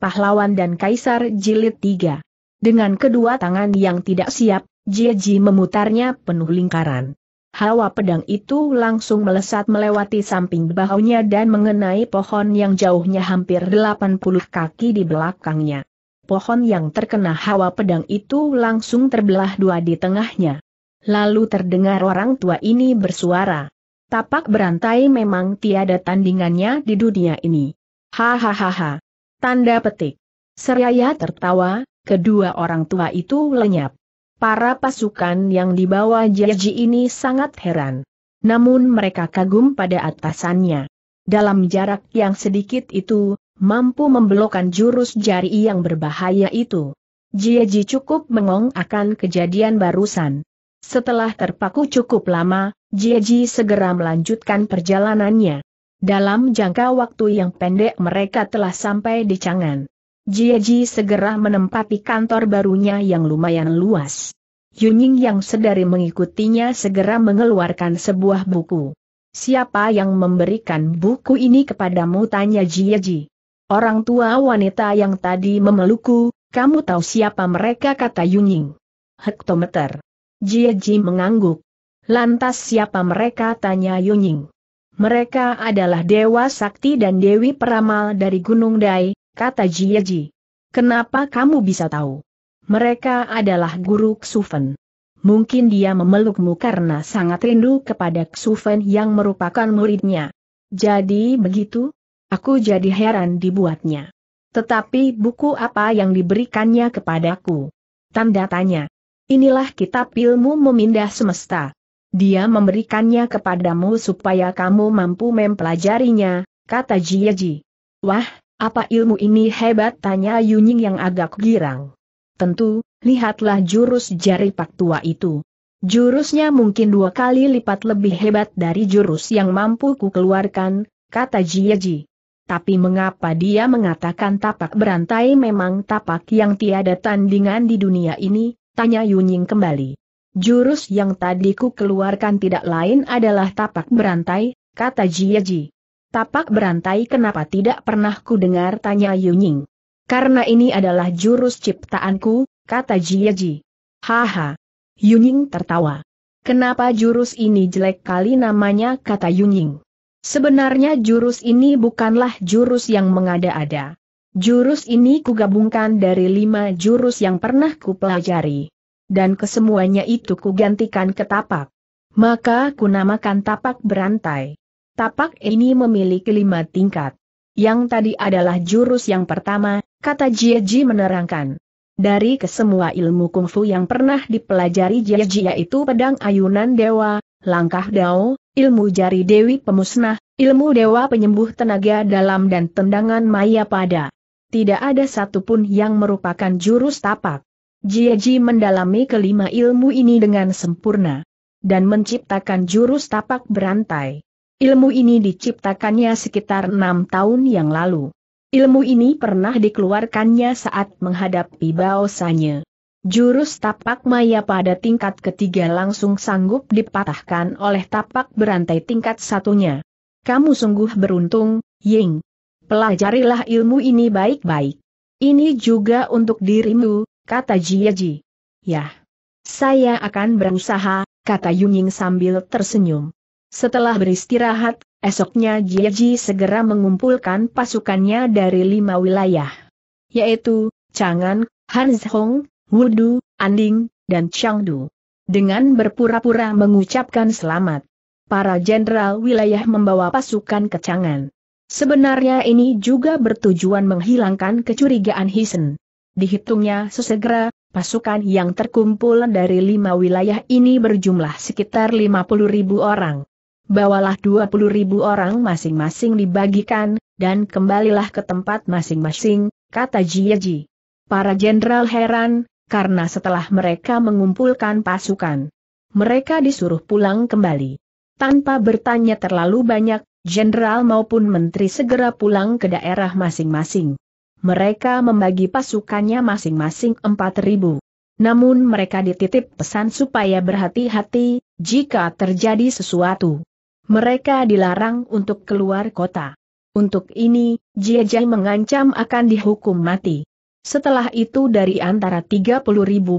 Pahlawan dan Kaisar Jilid 3. Dengan kedua tangan yang tidak siap, Jieji memutarnya penuh lingkaran. Hawa pedang itu langsung melesat melewati samping bahunya dan mengenai pohon yang jauhnya hampir 80 kaki di belakangnya. Pohon yang terkena hawa pedang itu langsung terbelah dua di tengahnya. Lalu terdengar orang tua ini bersuara. Tapak berantai memang tiada tandingannya di dunia ini. Hahaha. Tanda petik. Seraya tertawa, kedua orang tua itu lenyap. Para pasukan yang dibawa Jaji ini sangat heran. Namun mereka kagum pada atasannya. Dalam jarak yang sedikit itu, mampu membelokkan jurus jari yang berbahaya itu. Jaji cukup mengong akan kejadian barusan. Setelah terpaku cukup lama, Jaji segera melanjutkan perjalanannya. Dalam jangka waktu yang pendek mereka telah sampai di Cangan. Jieji segera menempati kantor barunya yang lumayan luas. Yunying yang sedari mengikutinya segera mengeluarkan sebuah buku. Siapa yang memberikan buku ini kepadamu tanya Jieji. Orang tua wanita yang tadi memelukku, kamu tahu siapa mereka kata Yunying. Hektometer. Jieji mengangguk. Lantas siapa mereka tanya Yunying. Mereka adalah Dewa Sakti dan Dewi Peramal dari Gunung Dai, kata Jieji. Kenapa kamu bisa tahu? Mereka adalah guru Ksuven. Mungkin dia memelukmu karena sangat rindu kepada Ksuven yang merupakan muridnya. Jadi begitu? Aku jadi heran dibuatnya. Tetapi buku apa yang diberikannya kepadaku? Tanda tanya. Inilah kitab ilmu memindah semesta. Dia memberikannya kepadamu supaya kamu mampu mempelajarinya, kata Jieji. Wah, apa ilmu ini hebat tanya Yunying yang agak girang. Tentu, lihatlah jurus jari pak tua itu. Jurusnya mungkin dua kali lipat lebih hebat dari jurus yang mampu ku keluarkan, kata Jieji. Tapi mengapa dia mengatakan tapak berantai memang tapak yang tiada tandingan di dunia ini, tanya Yunying kembali. Jurus yang tadi ku keluarkan tidak lain adalah tapak berantai, kata Jiaji. Tapak berantai kenapa tidak pernah ku dengar tanya Yuning. Karena ini adalah jurus ciptaanku, kata Jiaji. Haha. Yuning tertawa. Kenapa jurus ini jelek kali namanya kata Yuning. Sebenarnya jurus ini bukanlah jurus yang mengada-ada. Jurus ini kugabungkan dari lima jurus yang pernah kupelajari dan kesemuanya itu kugantikan ke tapak. Maka kunamakan namakan tapak berantai. Tapak ini memiliki lima tingkat. Yang tadi adalah jurus yang pertama, kata Jieji menerangkan. Dari kesemua ilmu kungfu yang pernah dipelajari Jieji yaitu pedang ayunan dewa, langkah dao, ilmu jari dewi pemusnah, ilmu dewa penyembuh tenaga dalam dan tendangan maya pada. Tidak ada satupun yang merupakan jurus tapak. Jiaji mendalami kelima ilmu ini dengan sempurna. Dan menciptakan jurus tapak berantai. Ilmu ini diciptakannya sekitar enam tahun yang lalu. Ilmu ini pernah dikeluarkannya saat menghadapi Bao Jurus tapak maya pada tingkat ketiga langsung sanggup dipatahkan oleh tapak berantai tingkat satunya. Kamu sungguh beruntung, Ying. Pelajarilah ilmu ini baik-baik. Ini juga untuk dirimu, kata Jiaji. Yah. Saya akan berusaha, kata Yunying sambil tersenyum. Setelah beristirahat, esoknya Jiaji segera mengumpulkan pasukannya dari lima wilayah. Yaitu, Changan, Hanzhong, Wudu, Anding, dan Changdu. Dengan berpura-pura mengucapkan selamat, para jenderal wilayah membawa pasukan ke Changan. Sebenarnya ini juga bertujuan menghilangkan kecurigaan Hisen. Dihitungnya sesegera, pasukan yang terkumpul dari lima wilayah ini berjumlah sekitar 50 ribu orang. Bawalah 20 ribu orang masing-masing dibagikan, dan kembalilah ke tempat masing-masing, kata Jiyeji. Para jenderal heran, karena setelah mereka mengumpulkan pasukan, mereka disuruh pulang kembali. Tanpa bertanya terlalu banyak, jenderal maupun menteri segera pulang ke daerah masing-masing. Mereka membagi pasukannya masing-masing 4.000. Namun mereka dititip pesan supaya berhati-hati jika terjadi sesuatu. Mereka dilarang untuk keluar kota. Untuk ini, Jiajai mengancam akan dihukum mati. Setelah itu dari antara 30.000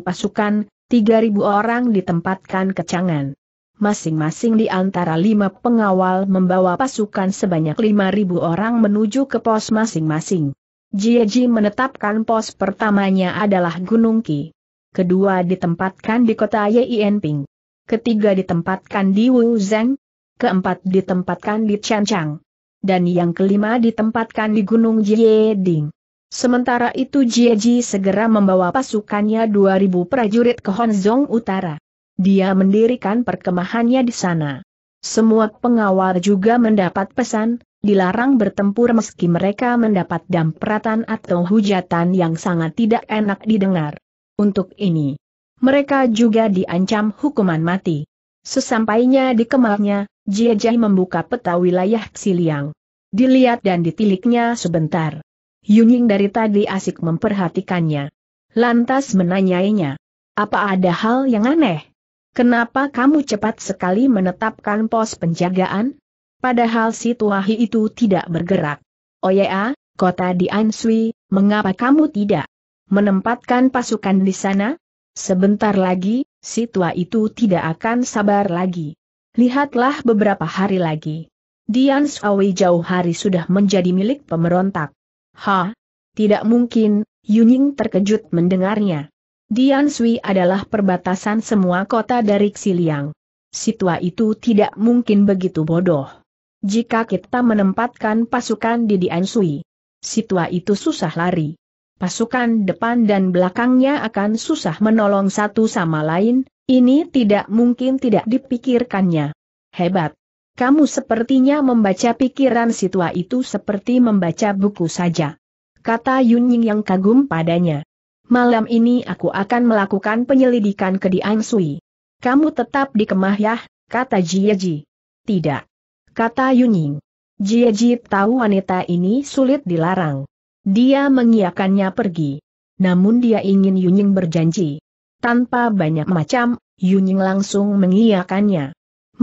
pasukan, 3.000 orang ditempatkan ke kecangan. Masing-masing di antara lima pengawal membawa pasukan sebanyak 5.000 orang menuju ke pos masing-masing. Jieji menetapkan pos pertamanya adalah Gunung Ki. Kedua ditempatkan di kota Yienping, Ketiga ditempatkan di Wu Zeng, Keempat ditempatkan di Chancang. Dan yang kelima ditempatkan di Gunung Jieding. Sementara itu Jieji segera membawa pasukannya 2000 prajurit ke Honzong Utara. Dia mendirikan perkemahannya di sana. Semua pengawal juga mendapat pesan, dilarang bertempur meski mereka mendapat dampratan atau hujatan yang sangat tidak enak didengar. Untuk ini, mereka juga diancam hukuman mati. Sesampainya di kemahnya, Jiajai membuka peta wilayah Xiliang. Dilihat dan ditiliknya sebentar. Yunying dari tadi asik memperhatikannya. Lantas menanyainya. Apa ada hal yang aneh? Kenapa kamu cepat sekali menetapkan pos penjagaan? Padahal si Tuahi itu tidak bergerak. Oya, kota di Ansui, mengapa kamu tidak menempatkan pasukan di sana? Sebentar lagi, si tua itu tidak akan sabar lagi. Lihatlah beberapa hari lagi. Dian Sawi jauh hari sudah menjadi milik pemberontak. Ha, tidak mungkin, Yunying terkejut mendengarnya. Dian Sui adalah perbatasan semua kota dari Xiliang. Si tua itu tidak mungkin begitu bodoh. Jika kita menempatkan pasukan di Diansui, Situa itu susah lari. Pasukan depan dan belakangnya akan susah menolong satu sama lain, ini tidak mungkin tidak dipikirkannya. Hebat. Kamu sepertinya membaca pikiran Situa itu seperti membaca buku saja. Kata Yun Ying yang kagum padanya. Malam ini aku akan melakukan penyelidikan ke Diansui. Kamu tetap di kemah ya. kata Jieji. Tidak kata Yuning. Jie tahu wanita ini sulit dilarang. Dia mengiakannya pergi. Namun dia ingin Yuning berjanji. Tanpa banyak macam, Yuning langsung mengiakannya.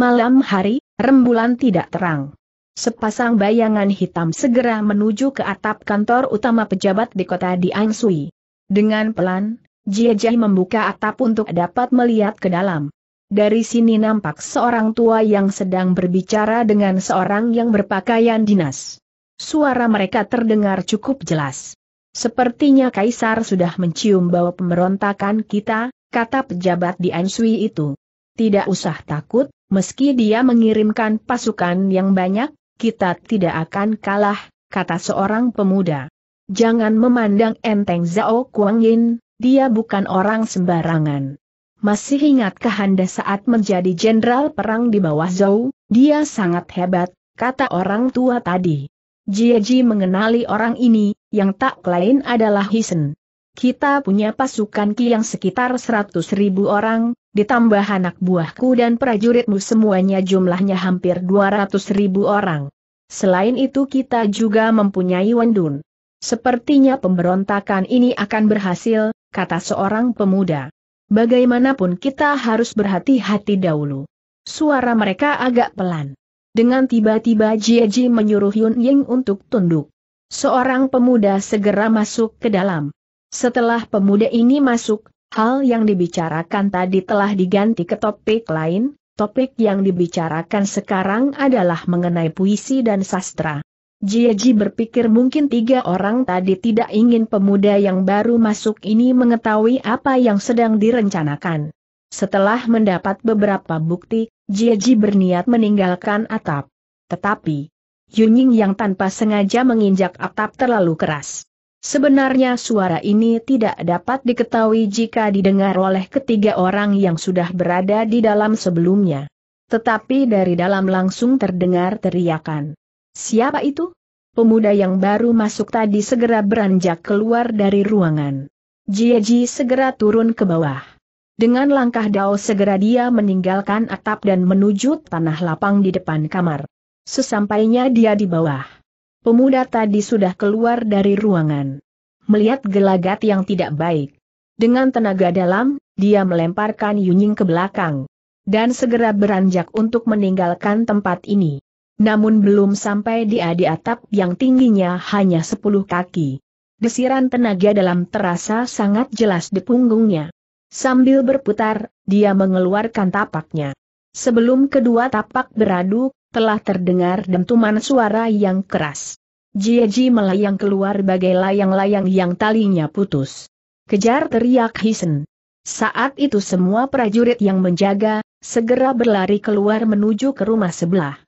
Malam hari, rembulan tidak terang. Sepasang bayangan hitam segera menuju ke atap kantor utama pejabat di kota Diangsui. Dengan pelan, Jie membuka atap untuk dapat melihat ke dalam. Dari sini nampak seorang tua yang sedang berbicara dengan seorang yang berpakaian dinas. Suara mereka terdengar cukup jelas. Sepertinya Kaisar sudah mencium bau pemberontakan kita, kata pejabat di Ansui itu. Tidak usah takut, meski dia mengirimkan pasukan yang banyak, kita tidak akan kalah, kata seorang pemuda. Jangan memandang enteng Zhao Kuang dia bukan orang sembarangan. Masih ingatkah Anda saat menjadi jenderal perang di bawah Zhou, dia sangat hebat, kata orang tua tadi. Jieji mengenali orang ini, yang tak lain adalah Hisen. Kita punya pasukan Ki yang sekitar 100 ribu orang, ditambah anak buahku dan prajuritmu semuanya jumlahnya hampir 200 ribu orang. Selain itu kita juga mempunyai Wendun. Sepertinya pemberontakan ini akan berhasil, kata seorang pemuda. Bagaimanapun kita harus berhati-hati dahulu. Suara mereka agak pelan. Dengan tiba-tiba Jieji menyuruh Yun Ying untuk tunduk. Seorang pemuda segera masuk ke dalam. Setelah pemuda ini masuk, hal yang dibicarakan tadi telah diganti ke topik lain, topik yang dibicarakan sekarang adalah mengenai puisi dan sastra. Jieji berpikir mungkin tiga orang tadi tidak ingin pemuda yang baru masuk ini mengetahui apa yang sedang direncanakan. Setelah mendapat beberapa bukti, Jieji berniat meninggalkan atap. Tetapi, Yunying yang tanpa sengaja menginjak atap terlalu keras. Sebenarnya suara ini tidak dapat diketahui jika didengar oleh ketiga orang yang sudah berada di dalam sebelumnya. Tetapi dari dalam langsung terdengar teriakan. Siapa itu? Pemuda yang baru masuk tadi segera beranjak keluar dari ruangan. Jieji segera turun ke bawah. Dengan langkah Dao segera dia meninggalkan atap dan menuju tanah lapang di depan kamar. Sesampainya dia di bawah. Pemuda tadi sudah keluar dari ruangan. Melihat gelagat yang tidak baik. Dengan tenaga dalam, dia melemparkan Yunying ke belakang. Dan segera beranjak untuk meninggalkan tempat ini. Namun belum sampai dia di atap yang tingginya hanya sepuluh kaki. Desiran tenaga dalam terasa sangat jelas di punggungnya. Sambil berputar, dia mengeluarkan tapaknya. Sebelum kedua tapak beradu, telah terdengar dentuman suara yang keras. Jieji melayang keluar bagai layang-layang yang talinya putus. Kejar teriak Hisen. Saat itu semua prajurit yang menjaga, segera berlari keluar menuju ke rumah sebelah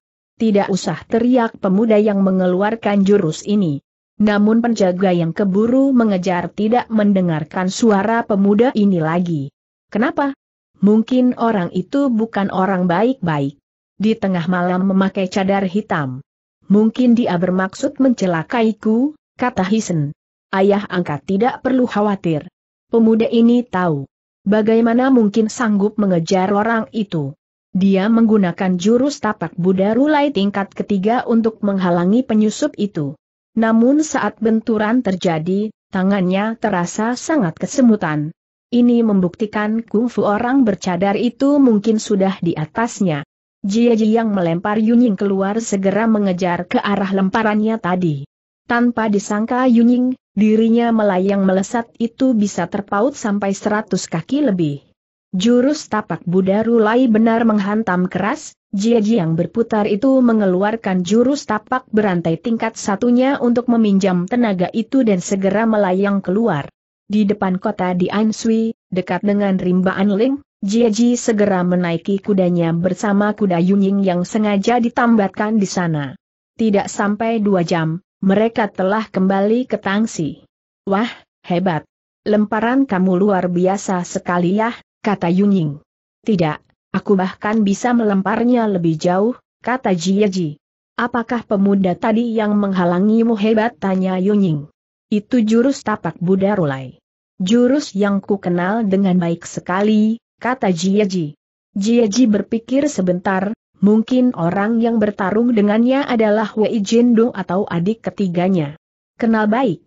tidak usah teriak pemuda yang mengeluarkan jurus ini. Namun penjaga yang keburu mengejar tidak mendengarkan suara pemuda ini lagi. Kenapa? Mungkin orang itu bukan orang baik-baik. Di tengah malam memakai cadar hitam. Mungkin dia bermaksud mencelakaiku, kata Hisen. Ayah angkat tidak perlu khawatir. Pemuda ini tahu. Bagaimana mungkin sanggup mengejar orang itu? Dia menggunakan jurus tapak Buddha Rulai tingkat ketiga untuk menghalangi penyusup itu. Namun saat benturan terjadi, tangannya terasa sangat kesemutan. Ini membuktikan kungfu orang bercadar itu mungkin sudah di atasnya. Jia yang melempar Yunying keluar segera mengejar ke arah lemparannya tadi. Tanpa disangka Yunying, dirinya melayang melesat itu bisa terpaut sampai 100 kaki lebih. Jurus tapak Buddha Rulai benar menghantam keras, Jieji yang berputar itu mengeluarkan jurus tapak berantai tingkat satunya untuk meminjam tenaga itu dan segera melayang keluar. Di depan kota di Ansui, dekat dengan rimba Ling, Jieji segera menaiki kudanya bersama kuda Yunying yang sengaja ditambatkan di sana. Tidak sampai dua jam, mereka telah kembali ke Tangsi. Wah, hebat! Lemparan kamu luar biasa sekali ya, kata Yunying. Tidak, aku bahkan bisa melemparnya lebih jauh, kata Jieji. Apakah pemuda tadi yang menghalangimu hebat tanya Yunying. Itu jurus tapak Buddha Rulai. Jurus yang ku kenal dengan baik sekali, kata Jieji. Jieji berpikir sebentar, mungkin orang yang bertarung dengannya adalah Wei Jindo atau adik ketiganya. Kenal baik.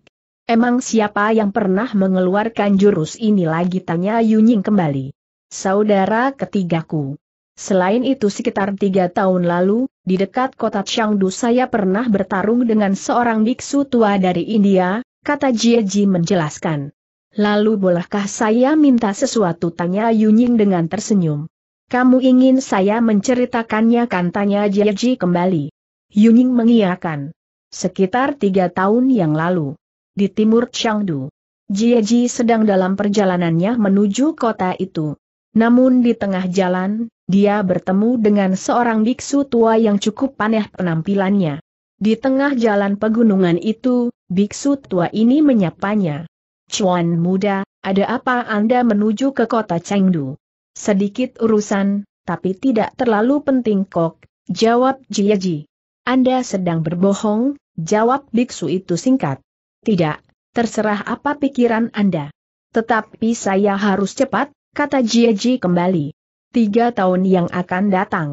Emang siapa yang pernah mengeluarkan jurus ini lagi tanya Yunying kembali. Saudara ketigaku. Selain itu sekitar tiga tahun lalu, di dekat kota Changdu, saya pernah bertarung dengan seorang biksu tua dari India, kata Jieji menjelaskan. Lalu bolehkah saya minta sesuatu tanya Yunying dengan tersenyum. Kamu ingin saya menceritakannya kan tanya Jieji kembali. Yunying mengiyakan. Sekitar tiga tahun yang lalu di timur Chengdu. Jieji sedang dalam perjalanannya menuju kota itu. Namun di tengah jalan, dia bertemu dengan seorang biksu tua yang cukup paneh penampilannya. Di tengah jalan pegunungan itu, biksu tua ini menyapanya. Cuan muda, ada apa Anda menuju ke kota Chengdu? Sedikit urusan, tapi tidak terlalu penting kok, jawab Jieji. Anda sedang berbohong, jawab biksu itu singkat. Tidak, terserah apa pikiran Anda. Tetapi saya harus cepat, kata Jieji kembali. Tiga tahun yang akan datang.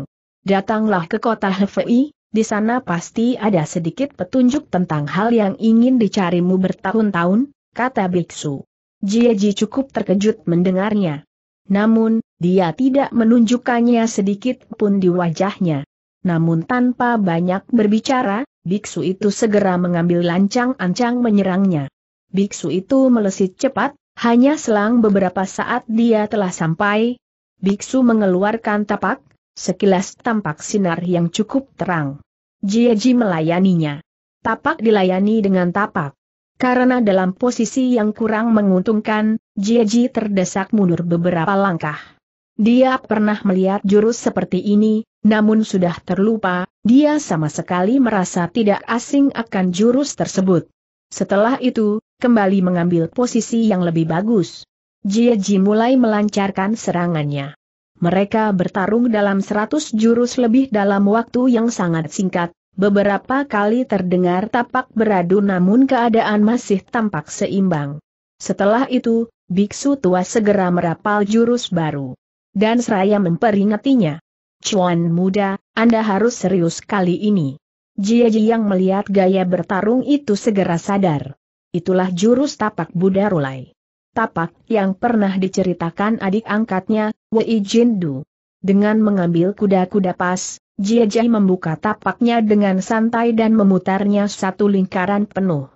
Datanglah ke kota Hefei, di sana pasti ada sedikit petunjuk tentang hal yang ingin dicarimu bertahun-tahun, kata Biksu. Jieji cukup terkejut mendengarnya. Namun, dia tidak menunjukkannya sedikit pun di wajahnya. Namun tanpa banyak berbicara, biksu itu segera mengambil lancang-ancang menyerangnya. Biksu itu melesit cepat, hanya selang beberapa saat dia telah sampai. Biksu mengeluarkan tapak, sekilas tampak sinar yang cukup terang. Jieji melayaninya. Tapak dilayani dengan tapak. Karena dalam posisi yang kurang menguntungkan, Jieji terdesak mundur beberapa langkah. Dia pernah melihat jurus seperti ini, namun sudah terlupa, dia sama sekali merasa tidak asing akan jurus tersebut. Setelah itu, kembali mengambil posisi yang lebih bagus. Jie Ji mulai melancarkan serangannya. Mereka bertarung dalam seratus jurus lebih dalam waktu yang sangat singkat, beberapa kali terdengar tapak beradu namun keadaan masih tampak seimbang. Setelah itu, biksu tua segera merapal jurus baru. Dan seraya memperingatinya. Cuan muda, Anda harus serius kali ini. Jia yang melihat gaya bertarung itu segera sadar. Itulah jurus tapak Buddha Rulai. Tapak yang pernah diceritakan adik angkatnya, Wei Jin Du. Dengan mengambil kuda-kuda pas, Jia membuka tapaknya dengan santai dan memutarnya satu lingkaran penuh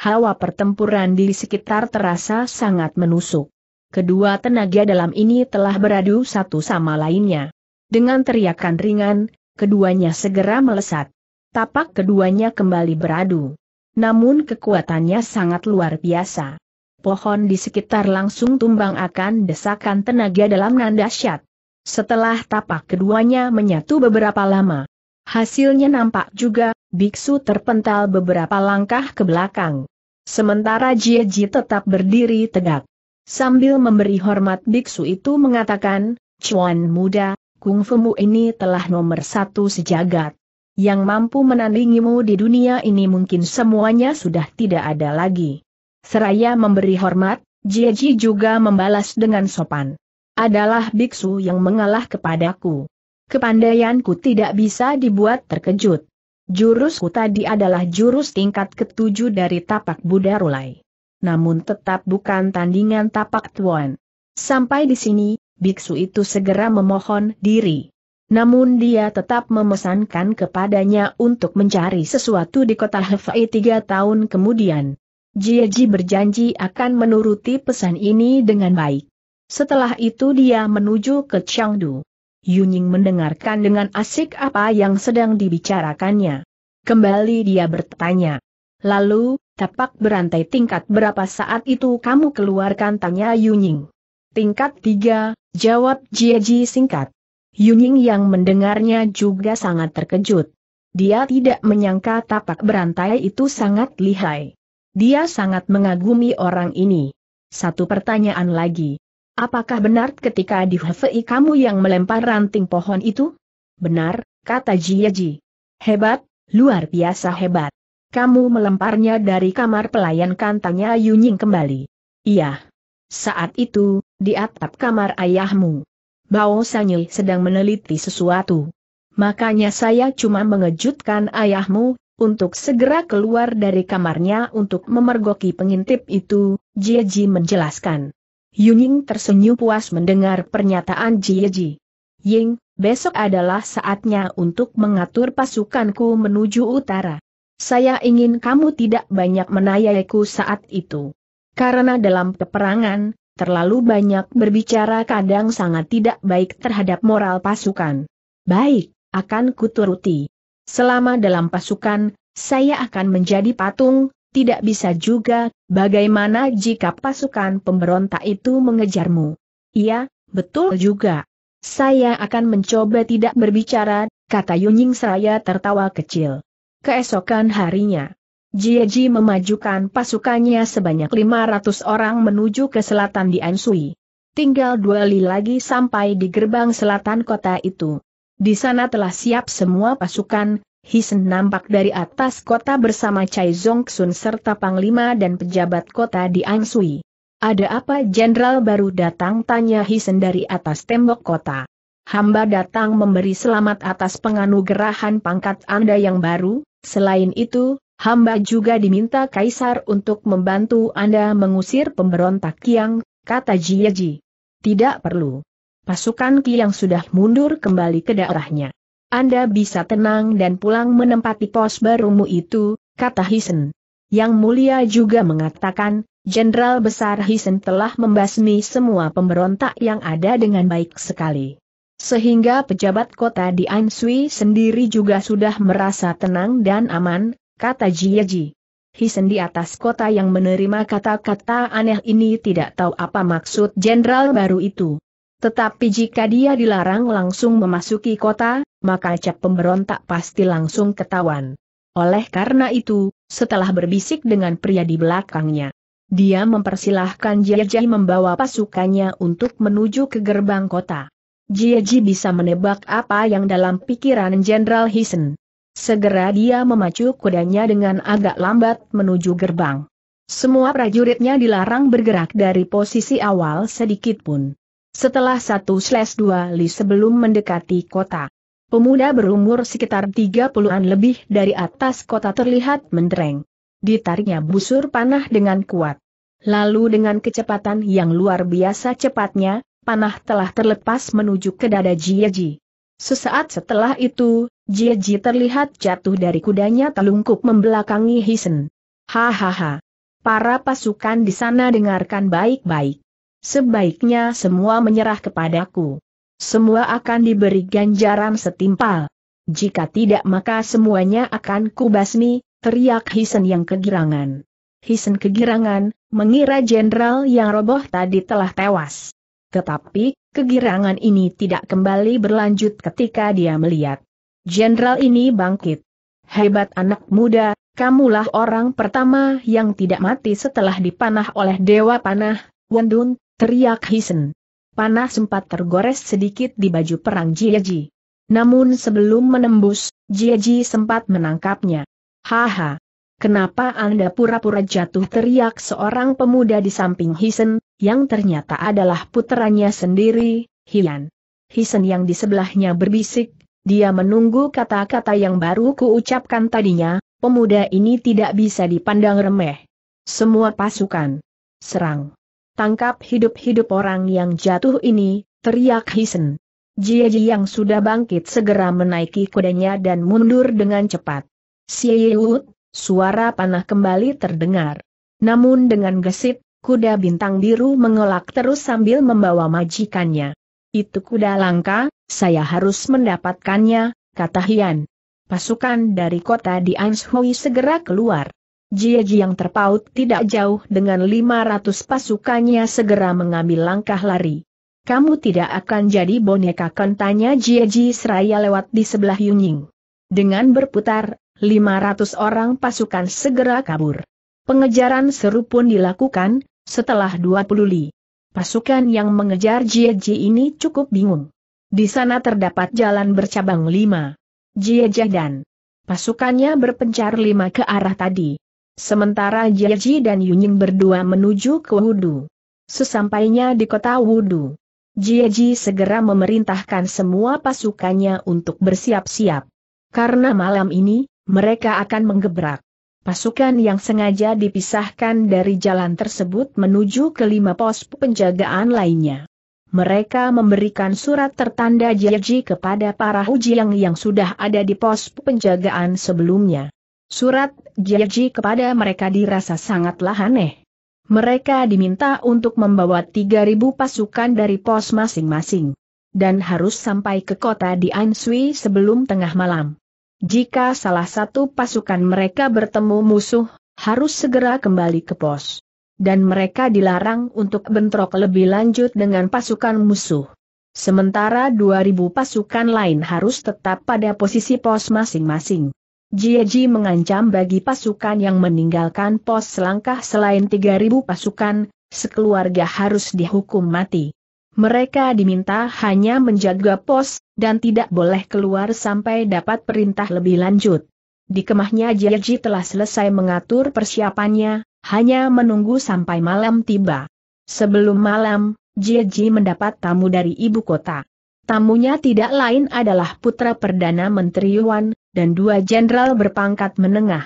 hawa pertempuran di sekitar terasa sangat menusuk kedua tenaga dalam ini telah beradu satu sama lainnya. Dengan teriakan ringan, keduanya segera melesat. Tapak keduanya kembali beradu. Namun kekuatannya sangat luar biasa. Pohon di sekitar langsung tumbang akan desakan tenaga dalam Nanda nandasat. Setelah tapak keduanya menyatu beberapa lama, hasilnya nampak juga, biksu terpental beberapa langkah ke belakang. Sementara Jieji tetap berdiri tegak. Sambil memberi hormat biksu itu mengatakan, Chuan muda, kungfumu ini telah nomor satu sejagat. Yang mampu menandingimu di dunia ini mungkin semuanya sudah tidak ada lagi. Seraya memberi hormat, Jieji juga membalas dengan sopan. Adalah biksu yang mengalah kepadaku. Kepandaianku tidak bisa dibuat terkejut. Jurusku tadi adalah jurus tingkat ketujuh dari tapak Buddha Rulai namun tetap bukan tandingan tapak tuan. Sampai di sini, biksu itu segera memohon diri. Namun dia tetap memesankan kepadanya untuk mencari sesuatu di kota Hefei tiga tahun kemudian. Jieji berjanji akan menuruti pesan ini dengan baik. Setelah itu dia menuju ke Chengdu. Yunying mendengarkan dengan asik apa yang sedang dibicarakannya. Kembali dia bertanya. Lalu, Tapak berantai tingkat berapa saat itu kamu keluarkan tanya Yunying. Tingkat tiga, jawab Jieji singkat. Yunying yang mendengarnya juga sangat terkejut. Dia tidak menyangka tapak berantai itu sangat lihai. Dia sangat mengagumi orang ini. Satu pertanyaan lagi. Apakah benar ketika di HVI kamu yang melempar ranting pohon itu? Benar, kata Jieji. Hebat, luar biasa hebat. Kamu melemparnya dari kamar pelayan kantanya Yunying kembali. Iya. Saat itu, di atap kamar ayahmu. Bao Sanyi sedang meneliti sesuatu. Makanya saya cuma mengejutkan ayahmu, untuk segera keluar dari kamarnya untuk memergoki pengintip itu, Jie Ji menjelaskan. Yunying tersenyum puas mendengar pernyataan Jie Ji. Ying, besok adalah saatnya untuk mengatur pasukanku menuju utara. Saya ingin kamu tidak banyak menayaiku saat itu. Karena dalam peperangan, terlalu banyak berbicara kadang sangat tidak baik terhadap moral pasukan. Baik, akan kuturuti. Selama dalam pasukan, saya akan menjadi patung, tidak bisa juga, bagaimana jika pasukan pemberontak itu mengejarmu. Iya, betul juga. Saya akan mencoba tidak berbicara, kata Yunying Seraya tertawa kecil. Keesokan harinya, Jieji memajukan pasukannya sebanyak 500 orang menuju ke selatan di Ansui. Tinggal dua li lagi sampai di gerbang selatan kota itu. Di sana telah siap semua pasukan, Hisen nampak dari atas kota bersama Chai Zongxun serta Panglima dan pejabat kota di Ansui. Ada apa jenderal baru datang tanya Hisen dari atas tembok kota. Hamba datang memberi selamat atas penganugerahan pangkat Anda yang baru, Selain itu, hamba juga diminta Kaisar untuk membantu Anda mengusir pemberontak Kiang, kata Jiaji. Tidak perlu. Pasukan Kiang sudah mundur kembali ke daerahnya. Anda bisa tenang dan pulang menempati pos barumu itu, kata Hisen. Yang mulia juga mengatakan, Jenderal Besar Hisen telah membasmi semua pemberontak yang ada dengan baik sekali. Sehingga pejabat kota di Ansui sendiri juga sudah merasa tenang dan aman, kata Jiaji. Hisen di atas kota yang menerima kata-kata aneh ini tidak tahu apa maksud jenderal baru itu. Tetapi jika dia dilarang langsung memasuki kota, maka cap pemberontak pasti langsung ketahuan. Oleh karena itu, setelah berbisik dengan pria di belakangnya, dia mempersilahkan Jiaji membawa pasukannya untuk menuju ke gerbang kota. Jieji bisa menebak apa yang dalam pikiran Jenderal Hisen. Segera dia memacu kudanya dengan agak lambat menuju gerbang. Semua prajuritnya dilarang bergerak dari posisi awal sedikit pun. Setelah slash dua li sebelum mendekati kota, pemuda berumur sekitar 30-an lebih dari atas kota terlihat mendereng. Ditariknya busur panah dengan kuat. Lalu dengan kecepatan yang luar biasa cepatnya, panah telah terlepas menuju ke dada Jieji. Sesaat setelah itu, Jieji terlihat jatuh dari kudanya telungkup membelakangi Hisen. Hahaha. Para pasukan di sana dengarkan baik-baik. Sebaiknya semua menyerah kepadaku. Semua akan diberi ganjaran setimpal. Jika tidak maka semuanya akan kubasmi, teriak Hisen yang kegirangan. Hisen kegirangan, mengira jenderal yang roboh tadi telah tewas. Tetapi, kegirangan ini tidak kembali berlanjut ketika dia melihat. Jenderal ini bangkit. Hebat anak muda, kamulah orang pertama yang tidak mati setelah dipanah oleh Dewa Panah, Wendun, teriak Hisen. Panah sempat tergores sedikit di baju perang Jiaji Namun sebelum menembus, Jiaji sempat menangkapnya. Haha, Kenapa Anda pura-pura jatuh teriak seorang pemuda di samping Hisen, yang ternyata adalah puteranya sendiri, Hian. Hisen yang di sebelahnya berbisik, dia menunggu kata-kata yang baru kuucapkan tadinya, pemuda ini tidak bisa dipandang remeh. Semua pasukan. Serang. Tangkap hidup-hidup orang yang jatuh ini, teriak Hisen. Jieji yang sudah bangkit segera menaiki kudanya dan mundur dengan cepat. Siewut, Suara panah kembali terdengar. Namun dengan gesit, kuda bintang biru mengelak terus sambil membawa majikannya. Itu kuda langka, saya harus mendapatkannya, kata Hian. Pasukan dari kota di Anshui segera keluar. Jieji yang terpaut tidak jauh dengan 500 pasukannya segera mengambil langkah lari. Kamu tidak akan jadi boneka kentanya Jieji seraya lewat di sebelah Yunying. Dengan berputar, 500 orang pasukan segera kabur. Pengejaran seru pun dilakukan, setelah 20 li. Pasukan yang mengejar Jieji ini cukup bingung. Di sana terdapat jalan bercabang 5. Jieji dan pasukannya berpencar 5 ke arah tadi. Sementara Jieji dan Yunying berdua menuju ke Wudu. Sesampainya di kota Wudu, Jieji segera memerintahkan semua pasukannya untuk bersiap-siap. Karena malam ini, mereka akan menggebrak. Pasukan yang sengaja dipisahkan dari jalan tersebut menuju ke lima pos penjagaan lainnya. Mereka memberikan surat tertanda jaji kepada para hujiang yang sudah ada di pos penjagaan sebelumnya. Surat jaji kepada mereka dirasa sangatlah aneh. Mereka diminta untuk membawa 3.000 pasukan dari pos masing-masing. Dan harus sampai ke kota di Ansui sebelum tengah malam. Jika salah satu pasukan mereka bertemu musuh, harus segera kembali ke pos. Dan mereka dilarang untuk bentrok lebih lanjut dengan pasukan musuh. Sementara 2000 pasukan lain harus tetap pada posisi pos masing-masing. Jieji mengancam bagi pasukan yang meninggalkan pos selangkah selain 3000 pasukan, sekeluarga harus dihukum mati mereka diminta hanya menjaga pos, dan tidak boleh keluar sampai dapat perintah lebih lanjut. Di kemahnya Jaji telah selesai mengatur persiapannya, hanya menunggu sampai malam tiba. Sebelum malam, Jaji mendapat tamu dari ibu kota. Tamunya tidak lain adalah putra Perdana Menteri Yuan, dan dua jenderal berpangkat menengah.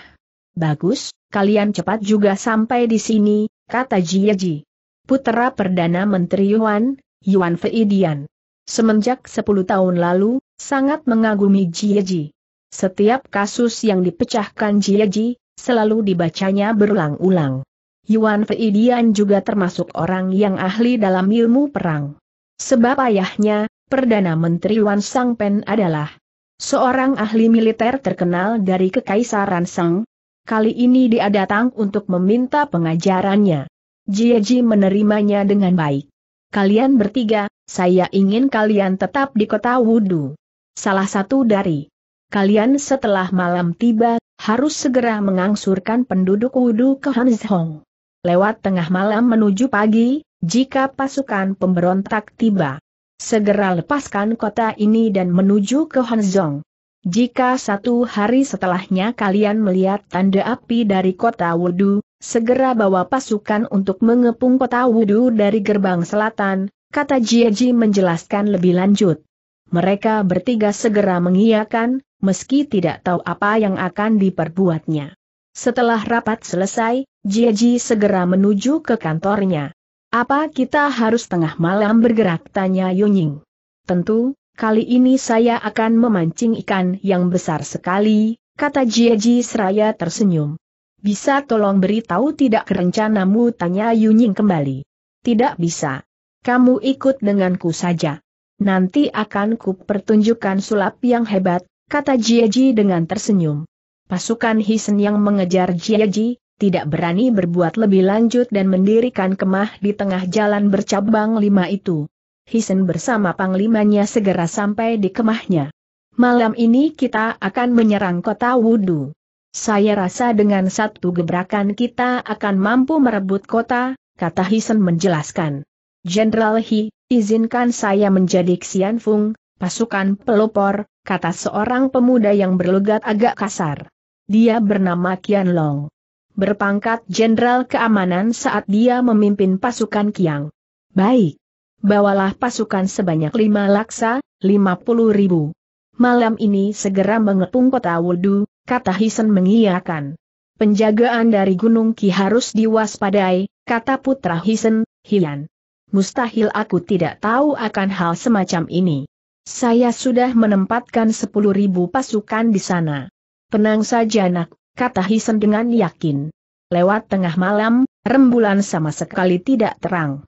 Bagus, kalian cepat juga sampai di sini, kata Jieji. Putra Perdana Menteri Yuan, Yuan Fei Dian. Semenjak 10 tahun lalu, sangat mengagumi Jie Ji. Setiap kasus yang dipecahkan Jie Ji, selalu dibacanya berulang-ulang. Yuan Fei Dian juga termasuk orang yang ahli dalam ilmu perang. Sebab ayahnya, Perdana Menteri Yuan Sang Pen adalah seorang ahli militer terkenal dari Kekaisaran Sang. Kali ini dia datang untuk meminta pengajarannya. Jie Ji menerimanya dengan baik. Kalian bertiga, saya ingin kalian tetap di kota Wudu. Salah satu dari kalian setelah malam tiba, harus segera mengangsurkan penduduk Wudu ke Hanzhong. Lewat tengah malam menuju pagi, jika pasukan pemberontak tiba. Segera lepaskan kota ini dan menuju ke Hanzhong. Jika satu hari setelahnya kalian melihat tanda api dari kota Wudu, segera bawa pasukan untuk mengepung kota Wudu dari gerbang selatan, kata Jieji menjelaskan lebih lanjut. Mereka bertiga segera mengiyakan, meski tidak tahu apa yang akan diperbuatnya. Setelah rapat selesai, Jieji segera menuju ke kantornya. Apa kita harus tengah malam bergerak? Tanya Yunying. Tentu, kali ini saya akan memancing ikan yang besar sekali, kata Jieji seraya tersenyum. Bisa tolong beritahu tidak kerencanamu tanya Yunying kembali. Tidak bisa. Kamu ikut denganku saja. Nanti akan ku pertunjukkan sulap yang hebat, kata Jieji dengan tersenyum. Pasukan Hisen yang mengejar Jieji, tidak berani berbuat lebih lanjut dan mendirikan kemah di tengah jalan bercabang lima itu. Hisen bersama panglimanya segera sampai di kemahnya. Malam ini kita akan menyerang kota Wudu. Saya rasa dengan satu gebrakan kita akan mampu merebut kota, kata Hisen menjelaskan. Jenderal Hi, izinkan saya menjadi Xian Fung, pasukan pelopor, kata seorang pemuda yang berlegat agak kasar. Dia bernama Qian Long. Berpangkat jenderal keamanan saat dia memimpin pasukan Qiang. Baik. Bawalah pasukan sebanyak lima laksa, lima puluh ribu. Malam ini segera mengepung kota Wudu, kata Hisen mengiyakan. Penjagaan dari Gunung Ki harus diwaspadai, kata putra Hisen, Hian. Mustahil aku tidak tahu akan hal semacam ini. Saya sudah menempatkan sepuluh ribu pasukan di sana. Tenang saja nak, kata Hisen dengan yakin. Lewat tengah malam, rembulan sama sekali tidak terang.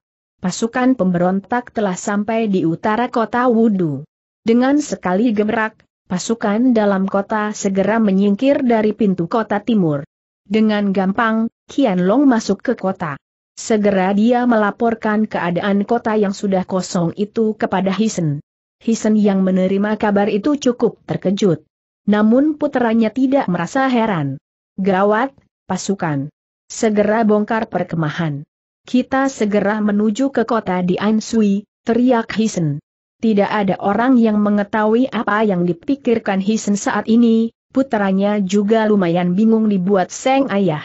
Pasukan pemberontak telah sampai di utara kota Wudu. Dengan sekali gemerak, pasukan dalam kota segera menyingkir dari pintu kota timur. Dengan gampang, Kian Long masuk ke kota. Segera dia melaporkan keadaan kota yang sudah kosong itu kepada Hisen. Hisen yang menerima kabar itu cukup terkejut. Namun putranya tidak merasa heran. Gawat, pasukan. Segera bongkar perkemahan. Kita segera menuju ke kota di Ansui, teriak Hisen. Tidak ada orang yang mengetahui apa yang dipikirkan Hisen saat ini, putranya juga lumayan bingung dibuat Seng Ayah.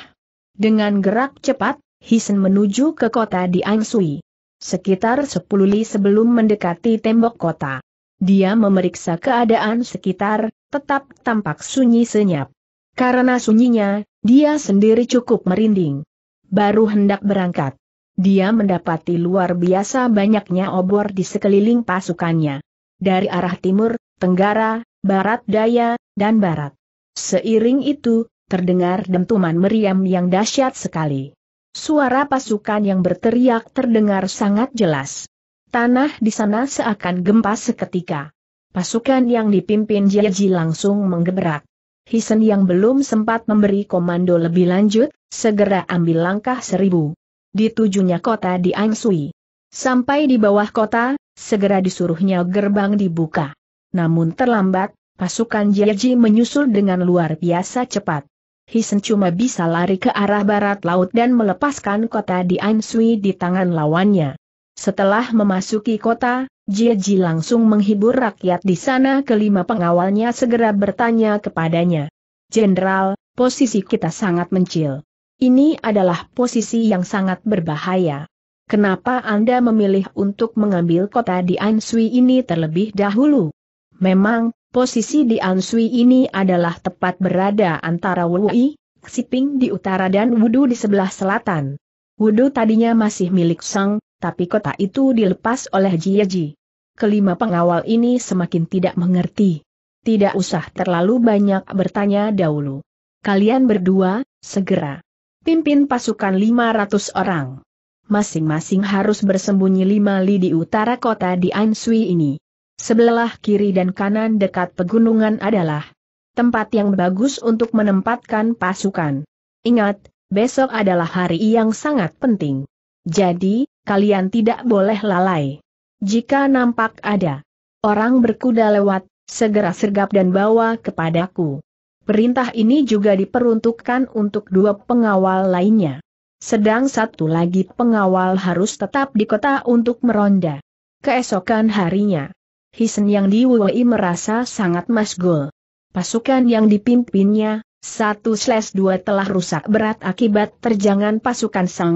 Dengan gerak cepat, Hisen menuju ke kota di Ansui. Sekitar 10 li sebelum mendekati tembok kota. Dia memeriksa keadaan sekitar, tetap tampak sunyi senyap. Karena sunyinya, dia sendiri cukup merinding. Baru hendak berangkat dia mendapati luar biasa banyaknya obor di sekeliling pasukannya. Dari arah timur, tenggara, barat daya, dan barat. Seiring itu, terdengar dentuman meriam yang dahsyat sekali. Suara pasukan yang berteriak terdengar sangat jelas. Tanah di sana seakan gempa seketika. Pasukan yang dipimpin Jiaji langsung menggebrak. Hisen yang belum sempat memberi komando lebih lanjut, segera ambil langkah seribu ditujunya kota di Angsui. Sampai di bawah kota, segera disuruhnya gerbang dibuka. Namun terlambat, pasukan Jiaji menyusul dengan luar biasa cepat. Hisen cuma bisa lari ke arah barat laut dan melepaskan kota di Angsui di tangan lawannya. Setelah memasuki kota, Jiaji langsung menghibur rakyat di sana kelima pengawalnya segera bertanya kepadanya. Jenderal, posisi kita sangat mencil. Ini adalah posisi yang sangat berbahaya. Kenapa Anda memilih untuk mengambil kota di Ansui ini terlebih dahulu? Memang, posisi di Ansui ini adalah tepat berada antara Wui, Xiping di utara dan Wudu di sebelah selatan. Wudu tadinya masih milik Sang, tapi kota itu dilepas oleh Jiaji. Kelima pengawal ini semakin tidak mengerti. Tidak usah terlalu banyak bertanya dahulu. Kalian berdua, segera pimpin pasukan 500 orang. Masing-masing harus bersembunyi lima li di utara kota di Ansui ini. Sebelah kiri dan kanan dekat pegunungan adalah tempat yang bagus untuk menempatkan pasukan. Ingat, besok adalah hari yang sangat penting. Jadi, kalian tidak boleh lalai. Jika nampak ada orang berkuda lewat, segera sergap dan bawa kepadaku. Perintah ini juga diperuntukkan untuk dua pengawal lainnya. Sedang satu lagi pengawal harus tetap di kota untuk meronda. Keesokan harinya, Hisen yang diwui merasa sangat masgul. Pasukan yang dipimpinnya, 1/2 telah rusak berat akibat terjangan pasukan Sang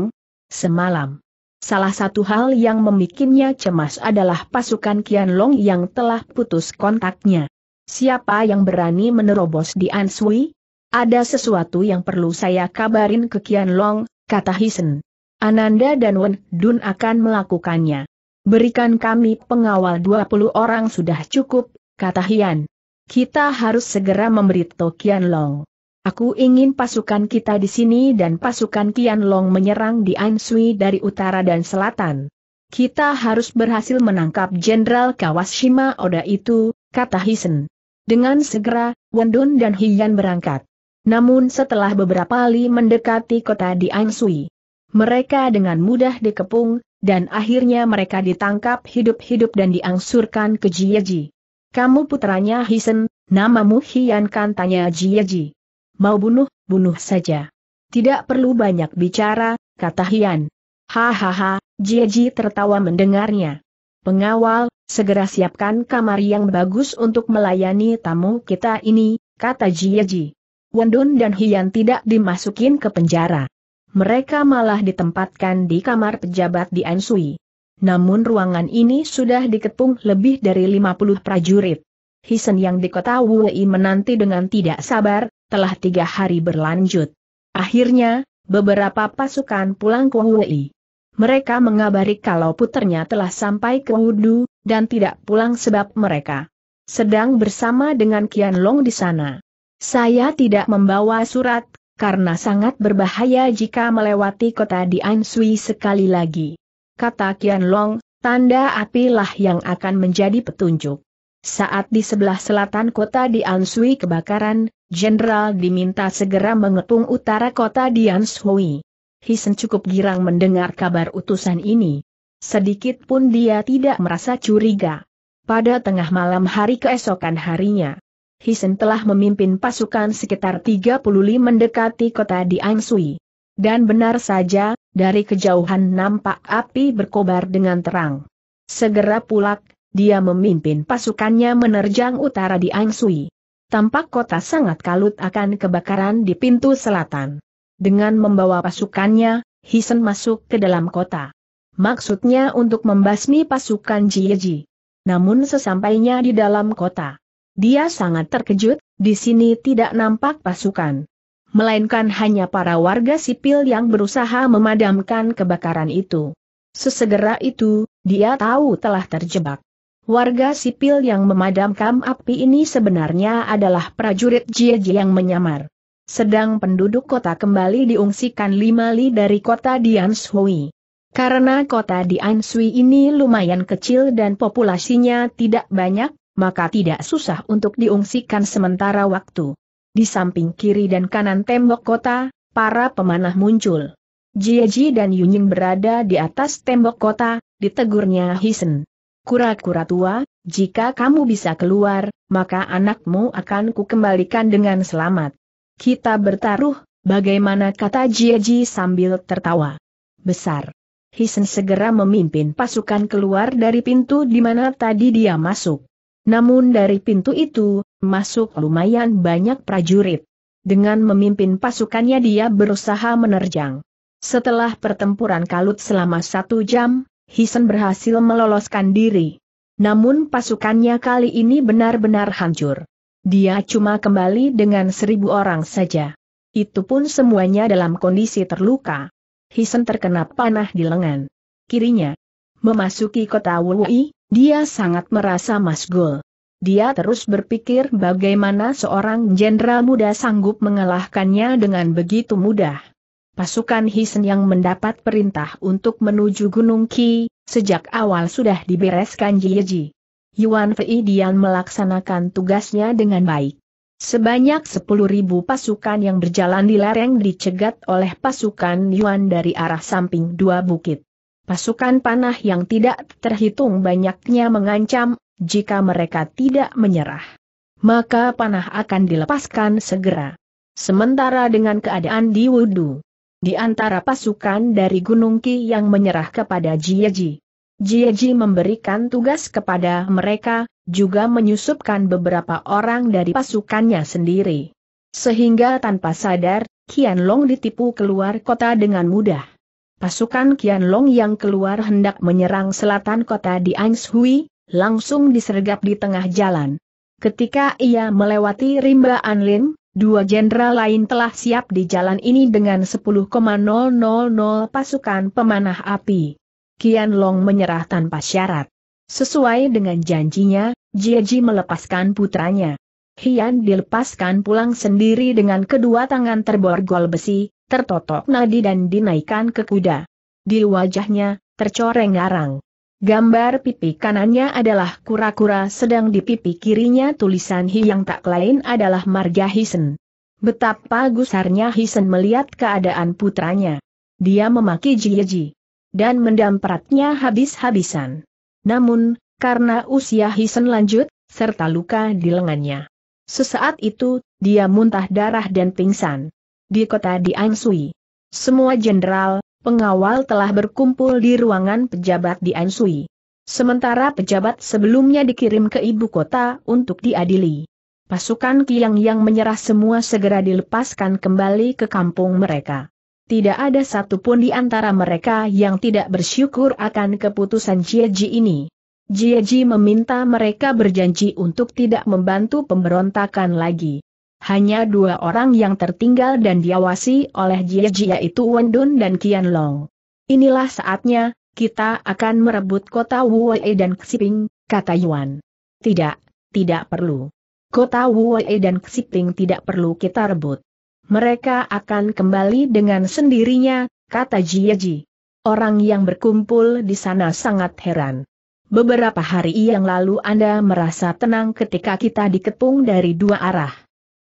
Semalam. Salah satu hal yang membuatnya cemas adalah pasukan Qianlong yang telah putus kontaknya. Siapa yang berani menerobos di Ansui? Ada sesuatu yang perlu saya kabarin ke Kian Long, kata Hisen. Ananda dan Wen Dun akan melakukannya. Berikan kami pengawal 20 orang sudah cukup, kata Hian. Kita harus segera memberitahu Kian Long. Aku ingin pasukan kita di sini dan pasukan Kian Long menyerang di Ansui dari utara dan selatan. Kita harus berhasil menangkap Jenderal Kawashima Oda itu, kata Hisen. Dengan segera, Wendun dan Hian berangkat. Namun setelah beberapa kali mendekati kota di Ansui, mereka dengan mudah dikepung, dan akhirnya mereka ditangkap hidup-hidup dan diangsurkan ke Jiaji. Kamu putranya Hisen, namamu Hian kan tanya Jieji. Mau bunuh, bunuh saja. Tidak perlu banyak bicara, kata Hian. Hahaha, Jiaji tertawa mendengarnya. Pengawal, Segera siapkan kamar yang bagus untuk melayani tamu kita ini, kata Jieji. Wendun dan Hian tidak dimasukin ke penjara. Mereka malah ditempatkan di kamar pejabat di Ansui. Namun ruangan ini sudah diketung lebih dari 50 prajurit. Hisen yang di kota Wuei menanti dengan tidak sabar, telah tiga hari berlanjut. Akhirnya, beberapa pasukan pulang ke Wuei mereka mengabari kalau puternya telah sampai ke Wudu, dan tidak pulang sebab mereka sedang bersama dengan Kian Long di sana. Saya tidak membawa surat, karena sangat berbahaya jika melewati kota di Ansui sekali lagi. Kata Kian Long, tanda apilah yang akan menjadi petunjuk. Saat di sebelah selatan kota di Ansui kebakaran, Jenderal diminta segera mengepung utara kota Ansui. Hisen cukup girang mendengar kabar utusan ini. Sedikit pun dia tidak merasa curiga. Pada tengah malam hari keesokan harinya, Hisen telah memimpin pasukan sekitar 30 li mendekati kota di Angsui. Dan benar saja, dari kejauhan nampak api berkobar dengan terang. Segera pulak, dia memimpin pasukannya menerjang utara di Angsui. Tampak kota sangat kalut akan kebakaran di pintu selatan. Dengan membawa pasukannya, Hisen masuk ke dalam kota. Maksudnya untuk membasmi pasukan Jieji. Namun sesampainya di dalam kota, dia sangat terkejut, di sini tidak nampak pasukan. Melainkan hanya para warga sipil yang berusaha memadamkan kebakaran itu. Sesegera itu, dia tahu telah terjebak. Warga sipil yang memadamkan api ini sebenarnya adalah prajurit Jieji yang menyamar. Sedang penduduk kota kembali diungsikan lima li dari kota Dianshui. Karena kota Dianshui ini lumayan kecil dan populasinya tidak banyak, maka tidak susah untuk diungsikan sementara waktu. Di samping kiri dan kanan tembok kota, para pemanah muncul. Jieji dan Yunying berada di atas tembok kota, ditegurnya Hisen. Kura-kura tua, jika kamu bisa keluar, maka anakmu akan kukembalikan dengan selamat. Kita bertaruh, bagaimana kata Jieji sambil tertawa. Besar. Hisen segera memimpin pasukan keluar dari pintu di mana tadi dia masuk. Namun dari pintu itu, masuk lumayan banyak prajurit. Dengan memimpin pasukannya dia berusaha menerjang. Setelah pertempuran kalut selama satu jam, Hisen berhasil meloloskan diri. Namun pasukannya kali ini benar-benar hancur. Dia cuma kembali dengan seribu orang saja. Itu pun semuanya dalam kondisi terluka. Hisen terkena panah di lengan kirinya. Memasuki kota Wuwi, dia sangat merasa masgul. Dia terus berpikir bagaimana seorang jenderal muda sanggup mengalahkannya dengan begitu mudah. Pasukan Hisen yang mendapat perintah untuk menuju Gunung Ki, sejak awal sudah dibereskan Jieji. Yuan Fei Dian melaksanakan tugasnya dengan baik. Sebanyak 10.000 pasukan yang berjalan di lereng dicegat oleh pasukan Yuan dari arah samping dua bukit. Pasukan panah yang tidak terhitung banyaknya mengancam, jika mereka tidak menyerah. Maka panah akan dilepaskan segera. Sementara dengan keadaan di Wudu, di antara pasukan dari Gunung Ki yang menyerah kepada Jieji, Jieji memberikan tugas kepada mereka, juga menyusupkan beberapa orang dari pasukannya sendiri. Sehingga tanpa sadar, Qianlong ditipu keluar kota dengan mudah. Pasukan Qianlong yang keluar hendak menyerang selatan kota di Anshui, langsung disergap di tengah jalan. Ketika ia melewati Rimba Anlin, Dua jenderal lain telah siap di jalan ini dengan 10,000 pasukan pemanah api. Kian Long menyerah tanpa syarat. Sesuai dengan janjinya, Jie Jieji melepaskan putranya. Hian dilepaskan pulang sendiri dengan kedua tangan terborgol besi, tertotok nadi dan dinaikkan ke kuda. Di wajahnya, tercoreng arang. Gambar pipi kanannya adalah kura-kura sedang di pipi kirinya tulisan Hi yang tak lain adalah Marga Hisen. Betapa gusarnya Hisen melihat keadaan putranya. Dia memaki Jieji dan mendampratnya habis-habisan. Namun, karena usia Hisen lanjut, serta luka di lengannya. Sesaat itu, dia muntah darah dan pingsan. Di kota Diansui. Semua jenderal, pengawal telah berkumpul di ruangan pejabat Diansui. Sementara pejabat sebelumnya dikirim ke ibu kota untuk diadili. Pasukan Kiang yang menyerah semua segera dilepaskan kembali ke kampung mereka. Tidak ada satupun di antara mereka yang tidak bersyukur akan keputusan Jieji ini. Jieji meminta mereka berjanji untuk tidak membantu pemberontakan lagi. Hanya dua orang yang tertinggal dan diawasi oleh Jieji yaitu Wendun dan Long. Inilah saatnya, kita akan merebut kota Wuwei dan Xiping, kata Yuan. Tidak, tidak perlu. Kota Wuwei dan Xiping tidak perlu kita rebut mereka akan kembali dengan sendirinya, kata Jieji. Orang yang berkumpul di sana sangat heran. Beberapa hari yang lalu Anda merasa tenang ketika kita dikepung dari dua arah.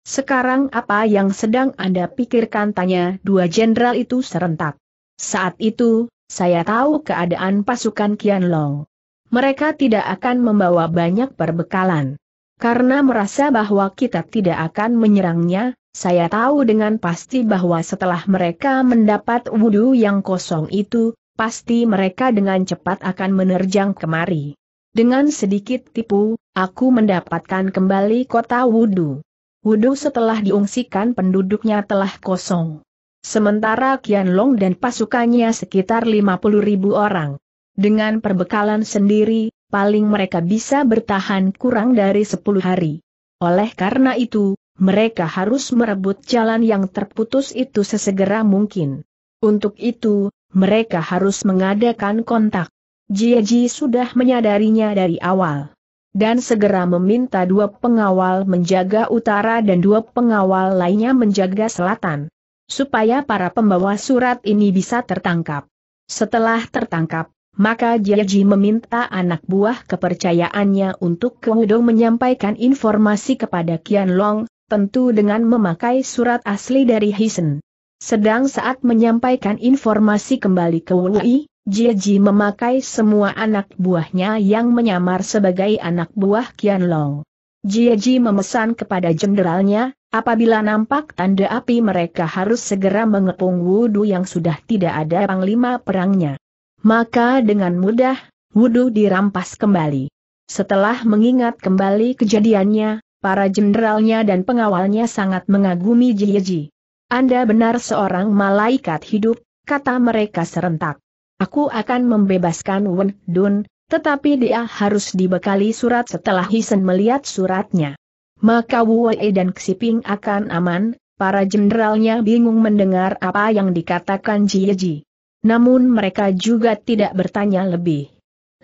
Sekarang apa yang sedang Anda pikirkan tanya dua jenderal itu serentak. Saat itu, saya tahu keadaan pasukan Qianlong. Mereka tidak akan membawa banyak perbekalan. Karena merasa bahwa kita tidak akan menyerangnya, saya tahu dengan pasti bahwa setelah mereka mendapat wudhu yang kosong itu, pasti mereka dengan cepat akan menerjang kemari. Dengan sedikit tipu, aku mendapatkan kembali kota wudhu. Wudhu setelah diungsikan penduduknya telah kosong. Sementara Kian Long dan pasukannya sekitar 50 ribu orang. Dengan perbekalan sendiri, paling mereka bisa bertahan kurang dari 10 hari. Oleh karena itu, mereka harus merebut jalan yang terputus itu sesegera mungkin. Untuk itu, mereka harus mengadakan kontak. Jiaji sudah menyadarinya dari awal. Dan segera meminta dua pengawal menjaga utara dan dua pengawal lainnya menjaga selatan. Supaya para pembawa surat ini bisa tertangkap. Setelah tertangkap, maka Jiaji meminta anak buah kepercayaannya untuk Kewudo menyampaikan informasi kepada Qian Long, tentu dengan memakai surat asli dari Hisen. Sedang saat menyampaikan informasi kembali ke Wui, Jieji memakai semua anak buahnya yang menyamar sebagai anak buah Qianlong. Jieji memesan kepada jenderalnya, apabila nampak tanda api mereka harus segera mengepung Wudu yang sudah tidak ada panglima perangnya. Maka dengan mudah, Wudu dirampas kembali. Setelah mengingat kembali kejadiannya, para jenderalnya dan pengawalnya sangat mengagumi Jieji. Anda benar seorang malaikat hidup, kata mereka serentak. Aku akan membebaskan Wen Dun, tetapi dia harus dibekali surat setelah Hisen melihat suratnya. Maka Wei dan Xiping akan aman, para jenderalnya bingung mendengar apa yang dikatakan Jieji. Namun mereka juga tidak bertanya lebih.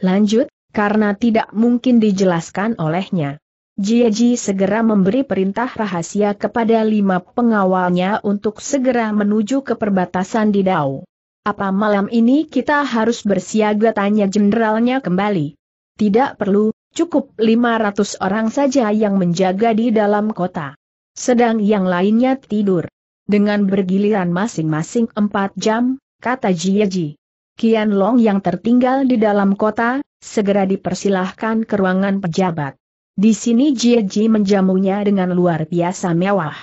Lanjut, karena tidak mungkin dijelaskan olehnya. Ji segera memberi perintah rahasia kepada lima pengawalnya untuk segera menuju ke perbatasan di Dao. Apa malam ini kita harus bersiaga tanya jenderalnya kembali? Tidak perlu, cukup 500 orang saja yang menjaga di dalam kota. Sedang yang lainnya tidur. Dengan bergiliran masing-masing 4 jam, kata Ji. Kian Long yang tertinggal di dalam kota, segera dipersilahkan ke ruangan pejabat. Di sini Jieji menjamunya dengan luar biasa mewah.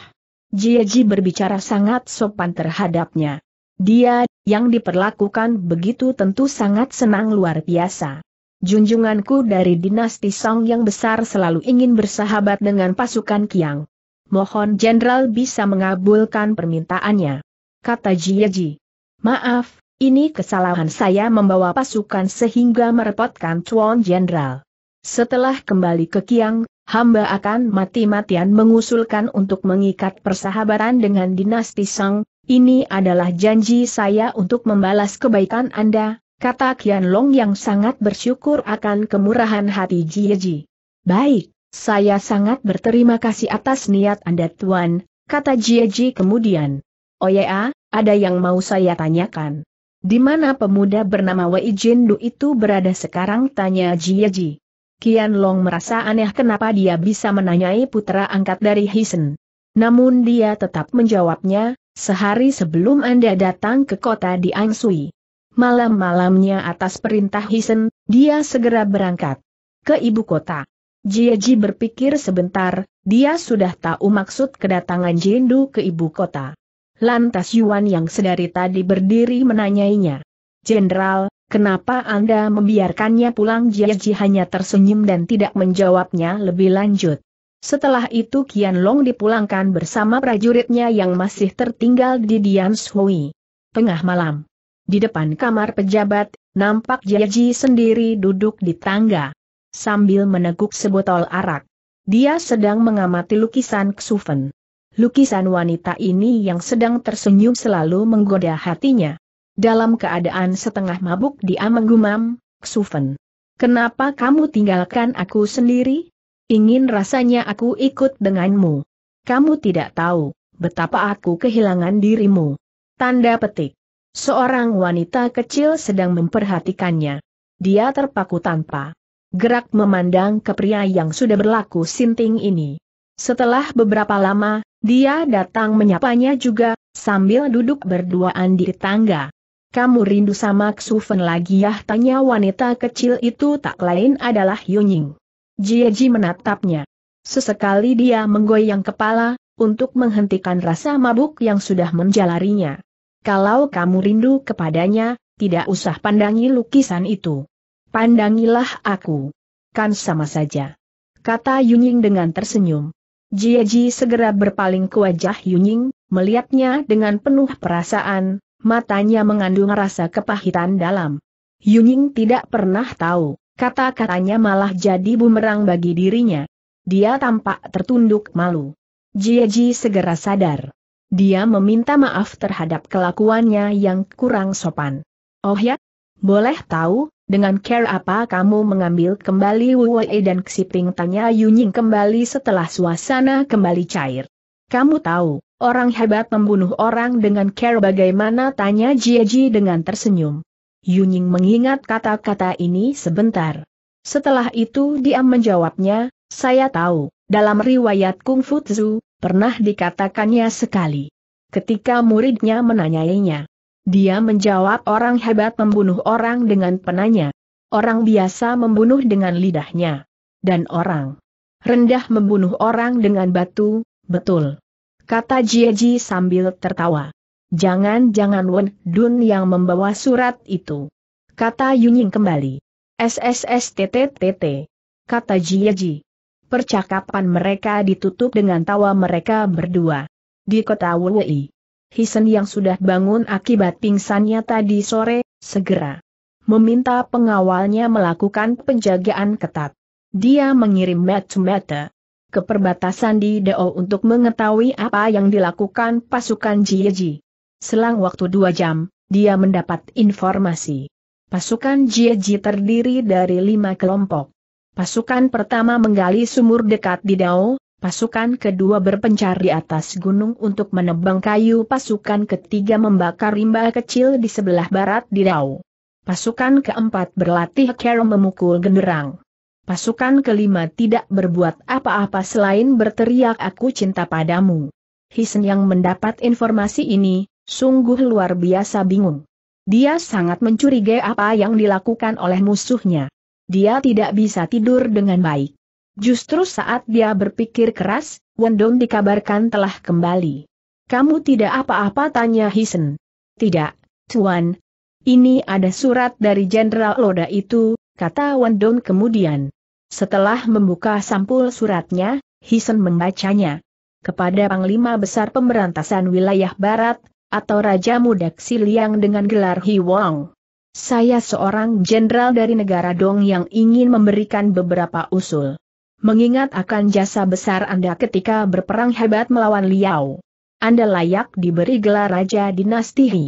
Jieji berbicara sangat sopan terhadapnya. Dia, yang diperlakukan begitu tentu sangat senang luar biasa. Junjunganku dari dinasti Song yang besar selalu ingin bersahabat dengan pasukan Kiang. Mohon jenderal bisa mengabulkan permintaannya. Kata Jieji. Maaf, ini kesalahan saya membawa pasukan sehingga merepotkan Tuan Jenderal. Setelah kembali ke Kiang, hamba akan mati-matian mengusulkan untuk mengikat persahabatan dengan dinasti Sang, ini adalah janji saya untuk membalas kebaikan Anda, kata Kian Long yang sangat bersyukur akan kemurahan hati Jieji. Baik, saya sangat berterima kasih atas niat Anda Tuan, kata Jieji kemudian. Oh ya, ada yang mau saya tanyakan. Di mana pemuda bernama Wei Jindu itu berada sekarang tanya Jieji. Kian Long merasa aneh kenapa dia bisa menanyai putra angkat dari Hisen. Namun dia tetap menjawabnya, sehari sebelum Anda datang ke kota di Angsui. Malam-malamnya atas perintah Hisen, dia segera berangkat ke ibu kota. Jieji berpikir sebentar, dia sudah tahu maksud kedatangan Jindu ke ibu kota. Lantas Yuan yang sedari tadi berdiri menanyainya. Jenderal, Kenapa Anda membiarkannya pulang Jiaji hanya tersenyum dan tidak menjawabnya lebih lanjut. Setelah itu Kian Long dipulangkan bersama prajuritnya yang masih tertinggal di Dian Shui. Tengah malam. Di depan kamar pejabat, nampak Jiaji sendiri duduk di tangga. Sambil meneguk sebotol arak. Dia sedang mengamati lukisan Xufen. Lukisan wanita ini yang sedang tersenyum selalu menggoda hatinya. Dalam keadaan setengah mabuk dia menggumam, Xufen. Kenapa kamu tinggalkan aku sendiri? Ingin rasanya aku ikut denganmu. Kamu tidak tahu, betapa aku kehilangan dirimu. Tanda petik. Seorang wanita kecil sedang memperhatikannya. Dia terpaku tanpa gerak memandang ke pria yang sudah berlaku sinting ini. Setelah beberapa lama, dia datang menyapanya juga, sambil duduk berduaan di tangga. Kamu rindu sama Xufen lagi ya tanya wanita kecil itu tak lain adalah Yunying. Jieji menatapnya. Sesekali dia menggoyang kepala, untuk menghentikan rasa mabuk yang sudah menjalarinya. Kalau kamu rindu kepadanya, tidak usah pandangi lukisan itu. Pandangilah aku. Kan sama saja. Kata Yunying dengan tersenyum. Jieji segera berpaling ke wajah Yunying, melihatnya dengan penuh perasaan, matanya mengandung rasa kepahitan dalam. Yuning tidak pernah tahu, kata-katanya malah jadi bumerang bagi dirinya. Dia tampak tertunduk malu. Jieji segera sadar. Dia meminta maaf terhadap kelakuannya yang kurang sopan. Oh ya? Boleh tahu, dengan care apa kamu mengambil kembali Wuwei dan Xiping Tanya Yuning kembali setelah suasana kembali cair. Kamu tahu, Orang hebat membunuh orang dengan care bagaimana tanya Jieji dengan tersenyum. Yunying mengingat kata-kata ini sebentar. Setelah itu dia menjawabnya, saya tahu, dalam riwayat Kung Fu Tzu, pernah dikatakannya sekali. Ketika muridnya menanyainya, dia menjawab orang hebat membunuh orang dengan penanya. Orang biasa membunuh dengan lidahnya. Dan orang rendah membunuh orang dengan batu, betul kata Jieji sambil tertawa. Jangan-jangan Wen Dun yang membawa surat itu. Kata Yunying kembali. SSSTTTT. Kata Jieji. Percakapan mereka ditutup dengan tawa mereka berdua. Di kota Wei. Hisen yang sudah bangun akibat pingsannya tadi sore, segera meminta pengawalnya melakukan penjagaan ketat. Dia mengirim Matsu Mata, ke perbatasan di Dao untuk mengetahui apa yang dilakukan pasukan Jieji. Selang waktu dua jam, dia mendapat informasi. Pasukan Jieji terdiri dari lima kelompok. Pasukan pertama menggali sumur dekat di Dao, pasukan kedua berpencar di atas gunung untuk menebang kayu, pasukan ketiga membakar rimba kecil di sebelah barat di Dao. Pasukan keempat berlatih kerong memukul genderang. Pasukan kelima tidak berbuat apa-apa selain berteriak aku cinta padamu. Hisen yang mendapat informasi ini, sungguh luar biasa bingung. Dia sangat mencurigai apa yang dilakukan oleh musuhnya. Dia tidak bisa tidur dengan baik. Justru saat dia berpikir keras, Wendong dikabarkan telah kembali. Kamu tidak apa-apa tanya Hisen. Tidak, Tuan. Ini ada surat dari Jenderal Loda itu, kata Wendong kemudian. Setelah membuka sampul suratnya, Hisen membacanya. Kepada Panglima Besar Pemberantasan Wilayah Barat, atau Raja Muda Xiliang dengan gelar Hi Wong. Saya seorang jenderal dari negara Dong yang ingin memberikan beberapa usul. Mengingat akan jasa besar Anda ketika berperang hebat melawan Liao. Anda layak diberi gelar Raja Dinasti Hi.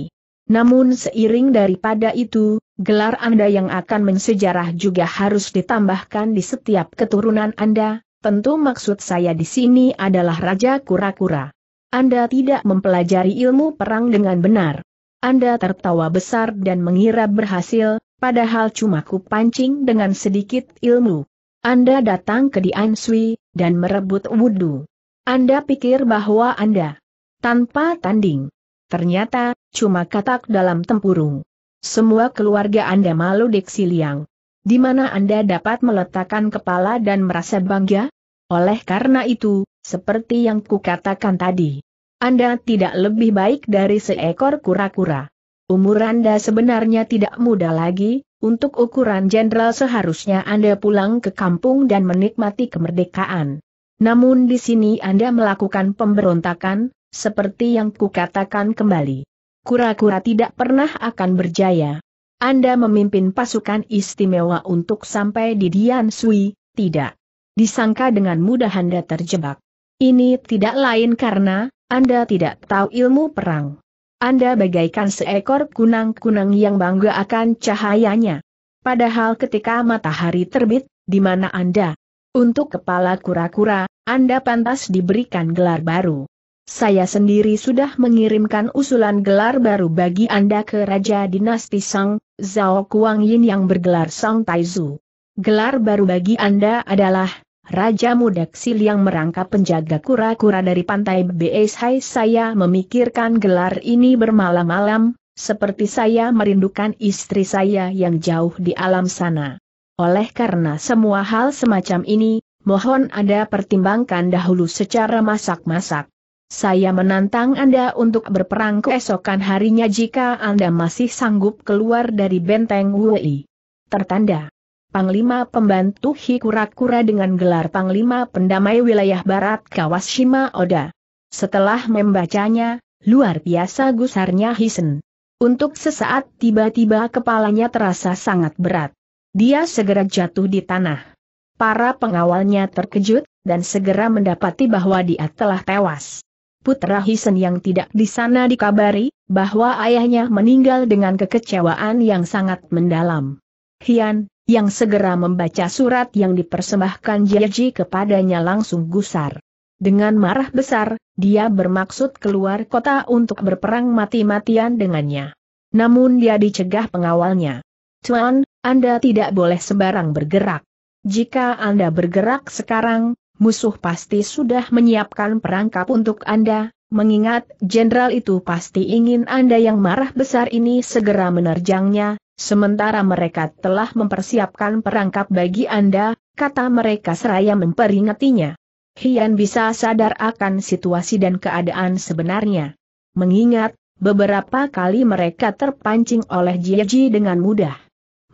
Namun seiring daripada itu, gelar Anda yang akan mensejarah juga harus ditambahkan di setiap keturunan Anda, tentu maksud saya di sini adalah Raja Kura-Kura. Anda tidak mempelajari ilmu perang dengan benar. Anda tertawa besar dan mengira berhasil, padahal cuma kupancing dengan sedikit ilmu. Anda datang ke Dian Sui, dan merebut wudhu. Anda pikir bahwa Anda tanpa tanding. Ternyata, cuma katak dalam tempurung. Semua keluarga Anda malu Diksi Liang. Di mana Anda dapat meletakkan kepala dan merasa bangga? Oleh karena itu, seperti yang kukatakan tadi, Anda tidak lebih baik dari seekor kura-kura. Umur Anda sebenarnya tidak muda lagi, untuk ukuran jenderal seharusnya Anda pulang ke kampung dan menikmati kemerdekaan. Namun di sini Anda melakukan pemberontakan, seperti yang kukatakan kembali kura-kura tidak pernah akan berjaya. Anda memimpin pasukan istimewa untuk sampai di Dian Sui, tidak. Disangka dengan mudah Anda terjebak. Ini tidak lain karena, Anda tidak tahu ilmu perang. Anda bagaikan seekor kunang-kunang yang bangga akan cahayanya. Padahal ketika matahari terbit, di mana Anda? Untuk kepala kura-kura, Anda pantas diberikan gelar baru saya sendiri sudah mengirimkan usulan gelar baru bagi Anda ke Raja Dinasti Sang, Zhao Kuang Yin yang bergelar Sang Taizu. Gelar baru bagi Anda adalah Raja Muda Ksil yang merangkap penjaga kura-kura dari pantai Beishai. saya memikirkan gelar ini bermalam-malam, seperti saya merindukan istri saya yang jauh di alam sana. Oleh karena semua hal semacam ini, mohon Anda pertimbangkan dahulu secara masak-masak. Saya menantang Anda untuk berperang keesokan harinya jika Anda masih sanggup keluar dari benteng Wei. Tertanda. Panglima Pembantu Hikura-kura dengan gelar Panglima Pendamai Wilayah Barat Kawashima Oda. Setelah membacanya, luar biasa gusarnya Hisen. Untuk sesaat tiba-tiba kepalanya terasa sangat berat. Dia segera jatuh di tanah. Para pengawalnya terkejut, dan segera mendapati bahwa dia telah tewas. Putra Hisen yang tidak di sana dikabari, bahwa ayahnya meninggal dengan kekecewaan yang sangat mendalam. Hian, yang segera membaca surat yang dipersembahkan Jeji kepadanya langsung gusar. Dengan marah besar, dia bermaksud keluar kota untuk berperang mati-matian dengannya. Namun dia dicegah pengawalnya. Tuan, Anda tidak boleh sembarang bergerak. Jika Anda bergerak sekarang, musuh pasti sudah menyiapkan perangkap untuk Anda, mengingat jenderal itu pasti ingin Anda yang marah besar ini segera menerjangnya, sementara mereka telah mempersiapkan perangkap bagi Anda, kata mereka seraya memperingatinya. Hian bisa sadar akan situasi dan keadaan sebenarnya. Mengingat, beberapa kali mereka terpancing oleh Jieji dengan mudah.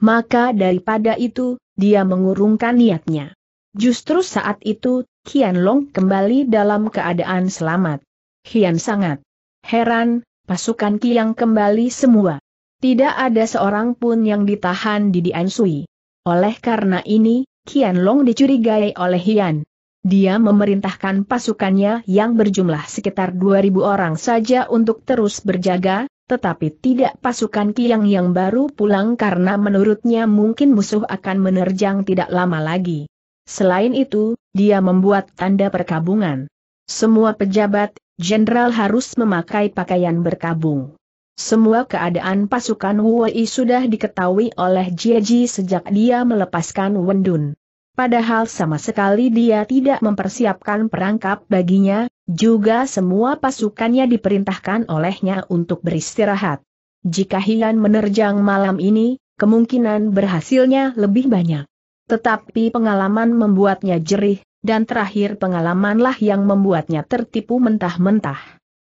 Maka daripada itu, dia mengurungkan niatnya. Justru saat itu, Kian Long kembali dalam keadaan selamat. Kian sangat heran, pasukan Kiang kembali semua. Tidak ada seorang pun yang ditahan di Dian Sui. Oleh karena ini, Kian Long dicurigai oleh Hian. Dia memerintahkan pasukannya yang berjumlah sekitar 2.000 orang saja untuk terus berjaga, tetapi tidak pasukan Kiang yang baru pulang karena menurutnya mungkin musuh akan menerjang tidak lama lagi. Selain itu, dia membuat tanda perkabungan. Semua pejabat, jenderal harus memakai pakaian berkabung. Semua keadaan pasukan Wuwei sudah diketahui oleh Jieji sejak dia melepaskan Wendun. Padahal sama sekali dia tidak mempersiapkan perangkap baginya, juga semua pasukannya diperintahkan olehnya untuk beristirahat. Jika Hian menerjang malam ini, kemungkinan berhasilnya lebih banyak. Tetapi pengalaman membuatnya jerih, dan terakhir pengalamanlah yang membuatnya tertipu mentah-mentah.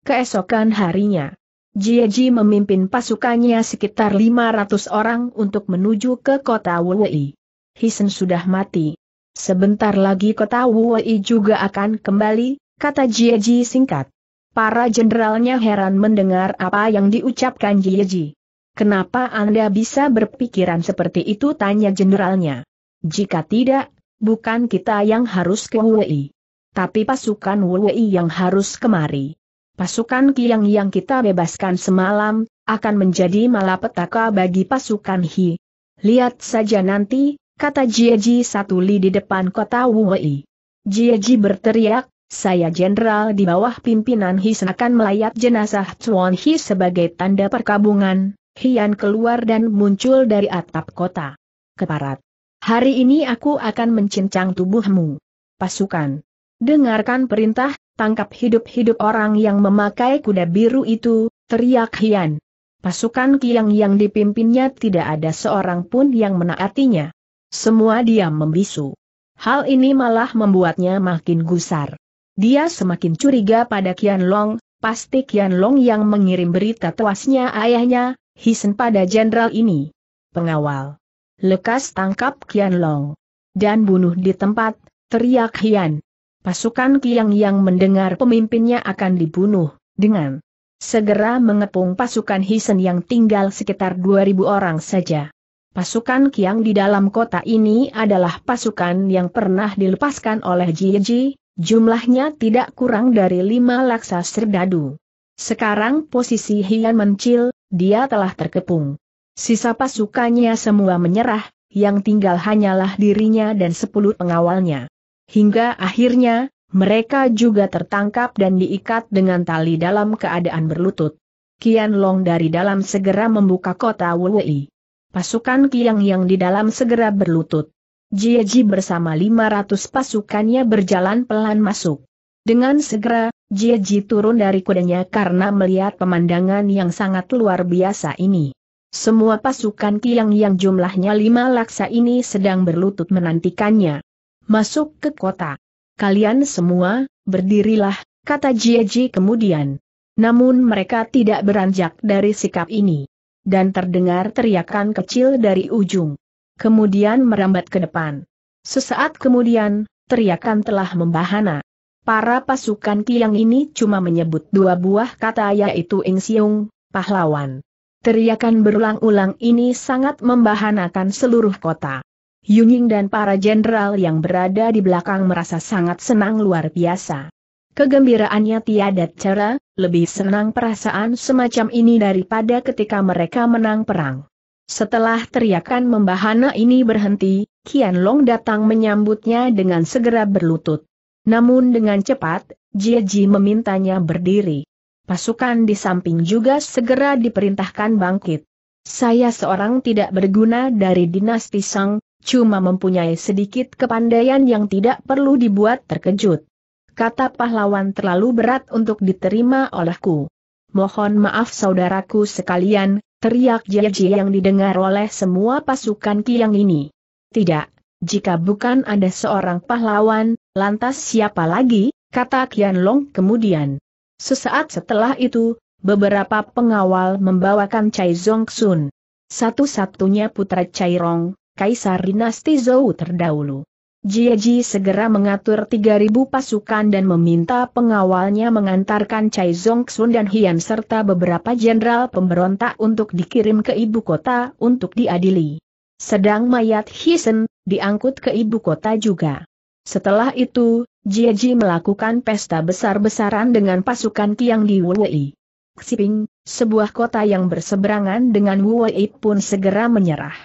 Keesokan harinya, Jieji memimpin pasukannya sekitar 500 orang untuk menuju ke kota Wuwei. Hisen sudah mati. Sebentar lagi kota Wuwei juga akan kembali, kata Jieji singkat. Para jenderalnya heran mendengar apa yang diucapkan Jieji. Kenapa Anda bisa berpikiran seperti itu tanya jenderalnya. Jika tidak, bukan kita yang harus ke Wei. Tapi pasukan Wei yang harus kemari. Pasukan Kiang yang kita bebaskan semalam, akan menjadi malapetaka bagi pasukan Hi. Lihat saja nanti, kata Jieji satu li di depan kota Wei. Jieji berteriak, saya jenderal di bawah pimpinan Hi akan melayat jenazah Chuan Hi sebagai tanda perkabungan. Hian keluar dan muncul dari atap kota. Keparat. Hari ini aku akan mencincang tubuhmu. Pasukan. Dengarkan perintah, tangkap hidup-hidup orang yang memakai kuda biru itu, teriak Hian. Pasukan Kiang yang dipimpinnya tidak ada seorang pun yang menaatinya. Semua diam membisu. Hal ini malah membuatnya makin gusar. Dia semakin curiga pada Kian Long, pasti Kian Long yang mengirim berita tewasnya ayahnya, Hisen pada jenderal ini. Pengawal lekas tangkap Kian Long. Dan bunuh di tempat, teriak Hian. Pasukan Kiang yang mendengar pemimpinnya akan dibunuh, dengan segera mengepung pasukan Hisen yang tinggal sekitar 2000 orang saja. Pasukan Kiang di dalam kota ini adalah pasukan yang pernah dilepaskan oleh Jieji, jumlahnya tidak kurang dari lima laksa serdadu. Sekarang posisi Hian mencil, dia telah terkepung. Sisa pasukannya semua menyerah, yang tinggal hanyalah dirinya dan sepuluh pengawalnya. Hingga akhirnya, mereka juga tertangkap dan diikat dengan tali dalam keadaan berlutut. Kian Long dari dalam segera membuka kota Wuwei. Pasukan Kiang yang di dalam segera berlutut. Jieji bersama 500 pasukannya berjalan pelan masuk. Dengan segera, Jieji turun dari kudanya karena melihat pemandangan yang sangat luar biasa ini. Semua pasukan Kiang yang jumlahnya lima laksa ini sedang berlutut menantikannya. Masuk ke kota. Kalian semua, berdirilah, kata Jieji kemudian. Namun mereka tidak beranjak dari sikap ini. Dan terdengar teriakan kecil dari ujung. Kemudian merambat ke depan. Sesaat kemudian, teriakan telah membahana. Para pasukan Kiang ini cuma menyebut dua buah kata yaitu Ing Siung, pahlawan Teriakan berulang-ulang ini sangat membahanakan seluruh kota. Yunying dan para jenderal yang berada di belakang merasa sangat senang luar biasa. Kegembiraannya tiada cara, lebih senang perasaan semacam ini daripada ketika mereka menang perang. Setelah teriakan membahana ini berhenti, Qianlong Long datang menyambutnya dengan segera berlutut. Namun dengan cepat, Jieji memintanya berdiri pasukan di samping juga segera diperintahkan bangkit. Saya seorang tidak berguna dari dinasti Sang, cuma mempunyai sedikit kepandaian yang tidak perlu dibuat terkejut. Kata pahlawan terlalu berat untuk diterima olehku. Mohon maaf saudaraku sekalian, teriak Jeji yang didengar oleh semua pasukan Kiang ini. Tidak, jika bukan ada seorang pahlawan, lantas siapa lagi, kata Kian Long kemudian. Sesaat setelah itu, beberapa pengawal membawakan Cai Zongxun, Satu-satunya putra Cai Rong, Kaisar Dinasti Zhou terdahulu. Jia Ji segera mengatur 3.000 pasukan dan meminta pengawalnya mengantarkan Cai Zongxun dan Hian serta beberapa jenderal pemberontak untuk dikirim ke ibu kota untuk diadili. Sedang mayat Hisen diangkut ke ibu kota juga. Setelah itu, Jieji melakukan pesta besar-besaran dengan pasukan Tiang di Wuwei. Xiping, sebuah kota yang berseberangan dengan Wuwei pun segera menyerah.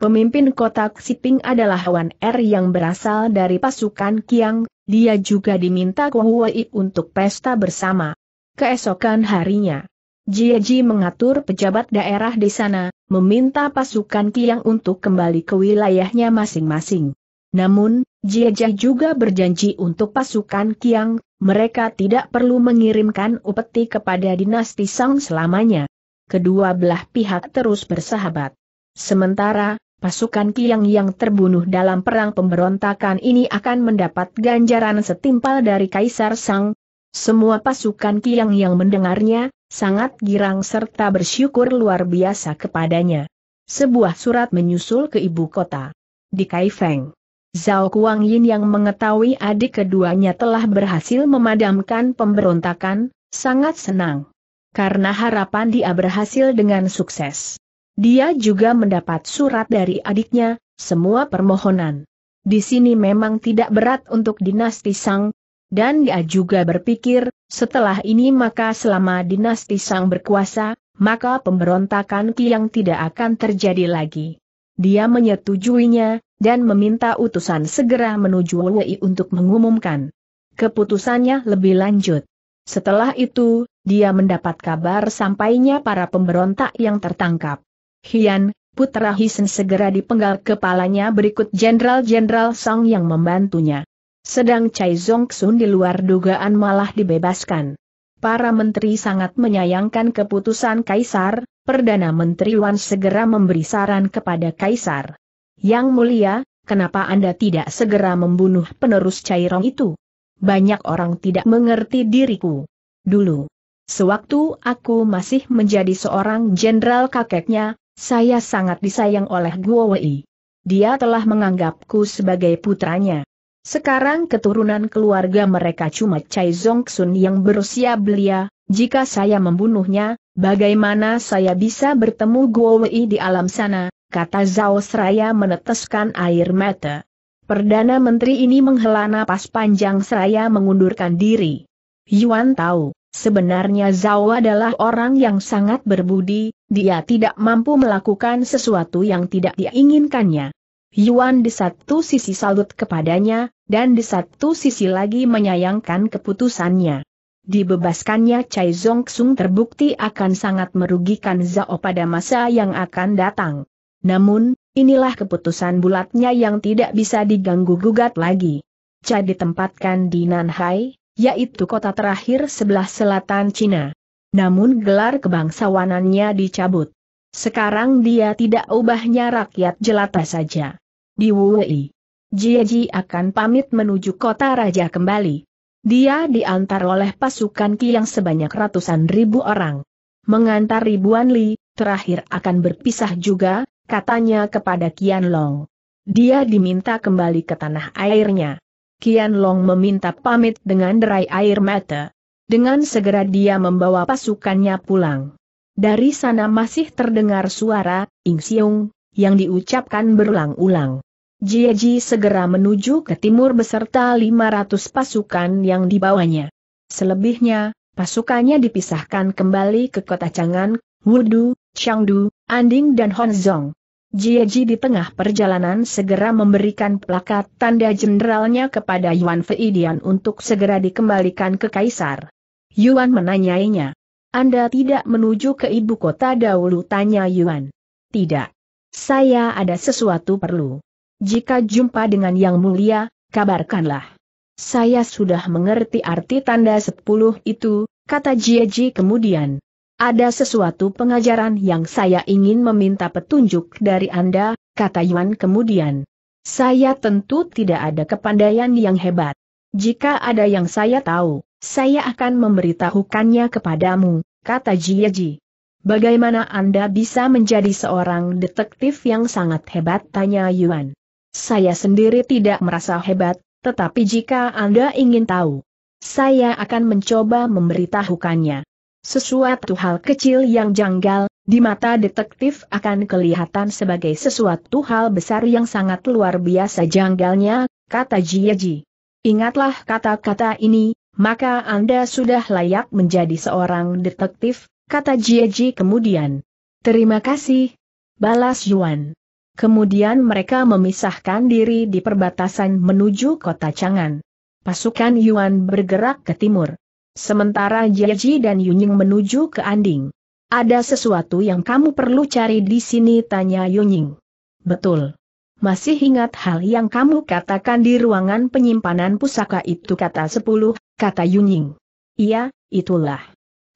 Pemimpin kota Xiping adalah Wan Er yang berasal dari pasukan Kiang, dia juga diminta ke Wuwei untuk pesta bersama. Keesokan harinya, Jieji mengatur pejabat daerah di sana, meminta pasukan Kiang untuk kembali ke wilayahnya masing-masing. Namun, Jejah juga berjanji untuk pasukan Kiang, mereka tidak perlu mengirimkan upeti kepada dinasti Sang selamanya. Kedua belah pihak terus bersahabat. Sementara, pasukan Kiang yang terbunuh dalam perang pemberontakan ini akan mendapat ganjaran setimpal dari Kaisar Sang. Semua pasukan Kiang yang mendengarnya, sangat girang serta bersyukur luar biasa kepadanya. Sebuah surat menyusul ke ibu kota. Di Kaifeng. Zhao Kuang Yin yang mengetahui adik keduanya telah berhasil memadamkan pemberontakan, sangat senang. Karena harapan dia berhasil dengan sukses. Dia juga mendapat surat dari adiknya, semua permohonan. Di sini memang tidak berat untuk dinasti Sang, dan dia juga berpikir, setelah ini maka selama dinasti Sang berkuasa, maka pemberontakan yang tidak akan terjadi lagi. Dia menyetujuinya, dan meminta utusan segera menuju Wei untuk mengumumkan keputusannya lebih lanjut. Setelah itu, dia mendapat kabar sampainya para pemberontak yang tertangkap. Hian, putra Hisen segera dipenggal kepalanya berikut Jenderal-Jenderal Song yang membantunya. Sedang Chai Zongxun di luar dugaan malah dibebaskan. Para menteri sangat menyayangkan keputusan Kaisar, Perdana Menteri Wan segera memberi saran kepada Kaisar. Yang mulia, kenapa Anda tidak segera membunuh penerus Cairong itu? Banyak orang tidak mengerti diriku. Dulu, sewaktu aku masih menjadi seorang jenderal kakeknya, saya sangat disayang oleh Guo Wei. Dia telah menganggapku sebagai putranya. Sekarang keturunan keluarga mereka cuma Cai Zongxun yang berusia belia, jika saya membunuhnya, Bagaimana saya bisa bertemu Guo Wei di alam sana, kata Zhao Seraya meneteskan air mata. Perdana Menteri ini menghela napas panjang seraya mengundurkan diri. Yuan tahu, sebenarnya Zhao adalah orang yang sangat berbudi, dia tidak mampu melakukan sesuatu yang tidak diinginkannya. Yuan di satu sisi salut kepadanya, dan di satu sisi lagi menyayangkan keputusannya. Dibebaskannya Cai Zongxung terbukti akan sangat merugikan Zhao pada masa yang akan datang. Namun, inilah keputusan bulatnya yang tidak bisa diganggu-gugat lagi. Cai ditempatkan di Nanhai, yaitu kota terakhir sebelah selatan Cina. Namun gelar kebangsawanannya dicabut. Sekarang dia tidak ubahnya rakyat jelata saja. Di Wuwei, Jieji akan pamit menuju kota raja kembali. Dia diantar oleh pasukan Ki yang sebanyak ratusan ribu orang. Mengantar ribuan Li, terakhir akan berpisah juga, katanya kepada Kian Long. Dia diminta kembali ke tanah airnya. Kian Long meminta pamit dengan derai air mata. Dengan segera dia membawa pasukannya pulang. Dari sana masih terdengar suara, Ing Siung, yang diucapkan berulang-ulang. Ji segera menuju ke timur beserta 500 pasukan yang dibawanya. Selebihnya, pasukannya dipisahkan kembali ke kota Changan, Wudu, Changdu, Anding dan Honzong. Ji di tengah perjalanan segera memberikan plakat tanda jenderalnya kepada Yuan Feidian untuk segera dikembalikan ke Kaisar. Yuan menanyainya. Anda tidak menuju ke ibu kota dahulu tanya Yuan. Tidak. Saya ada sesuatu perlu. Jika jumpa dengan Yang Mulia, kabarkanlah. Saya sudah mengerti arti tanda sepuluh itu, kata Jieji kemudian. Ada sesuatu pengajaran yang saya ingin meminta petunjuk dari Anda, kata Yuan kemudian. Saya tentu tidak ada kepandaian yang hebat. Jika ada yang saya tahu, saya akan memberitahukannya kepadamu, kata Jieji. Bagaimana Anda bisa menjadi seorang detektif yang sangat hebat? tanya Yuan. Saya sendiri tidak merasa hebat, tetapi jika Anda ingin tahu, saya akan mencoba memberitahukannya. Sesuatu hal kecil yang janggal, di mata detektif akan kelihatan sebagai sesuatu hal besar yang sangat luar biasa janggalnya, kata Jiaji. Ingatlah kata-kata ini, maka Anda sudah layak menjadi seorang detektif, kata Jiaji kemudian. Terima kasih. Balas Yuan. Kemudian mereka memisahkan diri di perbatasan menuju kota Changan. Pasukan Yuan bergerak ke timur. Sementara Jiaji dan Yunying menuju ke Anding. Ada sesuatu yang kamu perlu cari di sini tanya Yunying. Betul. Masih ingat hal yang kamu katakan di ruangan penyimpanan pusaka itu kata sepuluh, kata Yunying. Iya, itulah.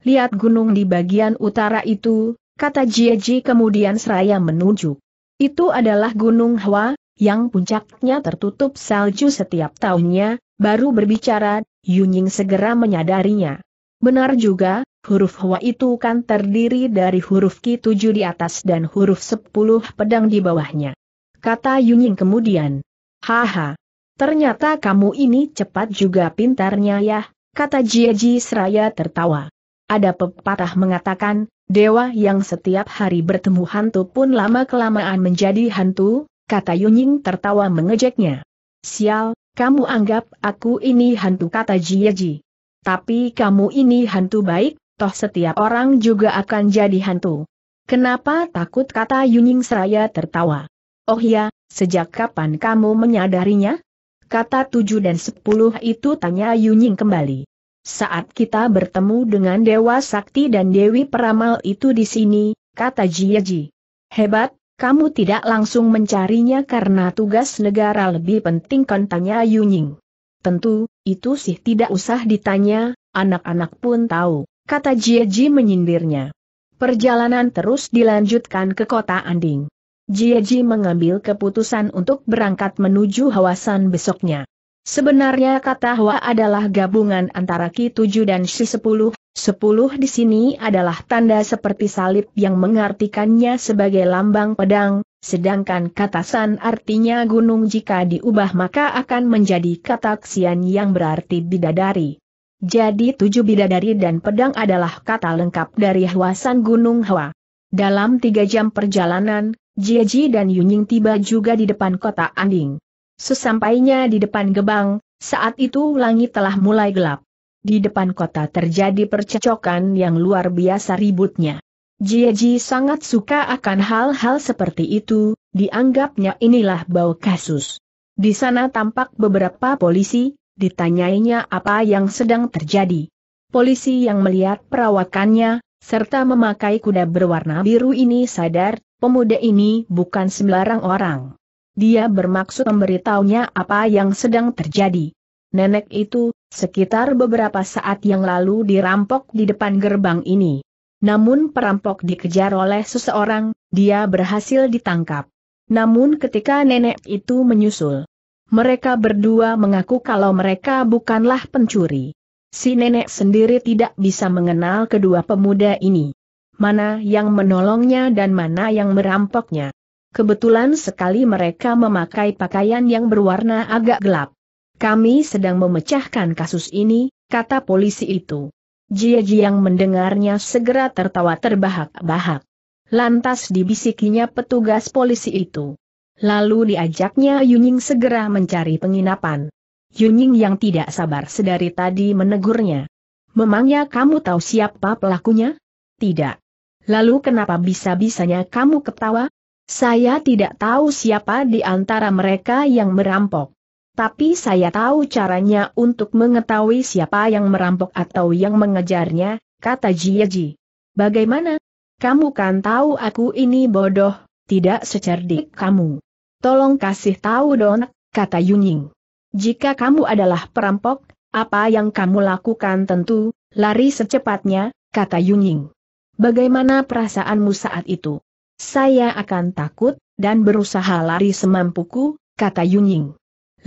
Lihat gunung di bagian utara itu, kata Jiaji kemudian seraya menunjuk. Itu adalah Gunung Hua yang puncaknya tertutup salju setiap tahunnya, baru berbicara, Yunying segera menyadarinya. Benar juga, huruf Hua itu kan terdiri dari huruf Ki tujuh di atas dan huruf sepuluh pedang di bawahnya. Kata Yunying kemudian. Haha. Ternyata kamu ini cepat juga pintarnya ya, kata Jieji seraya tertawa. Ada pepatah mengatakan, Dewa yang setiap hari bertemu hantu pun lama-kelamaan menjadi hantu, kata Yunying tertawa mengejeknya. Sial, kamu anggap aku ini hantu kata Jieji. Tapi kamu ini hantu baik, toh setiap orang juga akan jadi hantu. Kenapa takut kata Yunying seraya tertawa? Oh ya, sejak kapan kamu menyadarinya? Kata tujuh dan sepuluh itu tanya Yunying kembali. Saat kita bertemu dengan Dewa Sakti dan Dewi Peramal itu di sini, kata Jiaji. Hebat, kamu tidak langsung mencarinya karena tugas negara lebih penting kontanya Yunying. Tentu, itu sih tidak usah ditanya, anak-anak pun tahu, kata Jiaji menyindirnya. Perjalanan terus dilanjutkan ke kota Anding. Jiaji mengambil keputusan untuk berangkat menuju Hawasan besoknya. Sebenarnya kata Hua adalah gabungan antara Ki 7 dan Si 10 Sepuluh di sini adalah tanda seperti salib yang mengartikannya sebagai lambang pedang, sedangkan kata San artinya gunung jika diubah maka akan menjadi kata Xian yang berarti bidadari. Jadi tujuh bidadari dan pedang adalah kata lengkap dari Hwasan Gunung Hua. Dalam tiga jam perjalanan, Jieji dan Yunying tiba juga di depan kota Anding. Sesampainya di depan gebang, saat itu langit telah mulai gelap. Di depan kota terjadi percecokan yang luar biasa ributnya. Jieji sangat suka akan hal-hal seperti itu, dianggapnya inilah bau kasus. Di sana tampak beberapa polisi, ditanyainya apa yang sedang terjadi. Polisi yang melihat perawakannya, serta memakai kuda berwarna biru ini sadar, pemuda ini bukan sembarang orang. Dia bermaksud memberitahunya apa yang sedang terjadi. Nenek itu, sekitar beberapa saat yang lalu dirampok di depan gerbang ini. Namun perampok dikejar oleh seseorang, dia berhasil ditangkap. Namun ketika nenek itu menyusul, mereka berdua mengaku kalau mereka bukanlah pencuri. Si nenek sendiri tidak bisa mengenal kedua pemuda ini. Mana yang menolongnya dan mana yang merampoknya. Kebetulan sekali mereka memakai pakaian yang berwarna agak gelap. Kami sedang memecahkan kasus ini, kata polisi itu. Jia yang mendengarnya segera tertawa terbahak-bahak. Lantas dibisikinya petugas polisi itu. Lalu diajaknya Yunying segera mencari penginapan. Yunying yang tidak sabar sedari tadi menegurnya. Memangnya kamu tahu siapa pelakunya? Tidak. Lalu kenapa bisa-bisanya kamu ketawa? Saya tidak tahu siapa di antara mereka yang merampok. Tapi saya tahu caranya untuk mengetahui siapa yang merampok atau yang mengejarnya, kata Jiaji. Bagaimana? Kamu kan tahu aku ini bodoh, tidak secerdik kamu. Tolong kasih tahu Don, kata Yunying. Jika kamu adalah perampok, apa yang kamu lakukan tentu, lari secepatnya, kata Yunying. Bagaimana perasaanmu saat itu? Saya akan takut, dan berusaha lari semampuku, kata Yunying.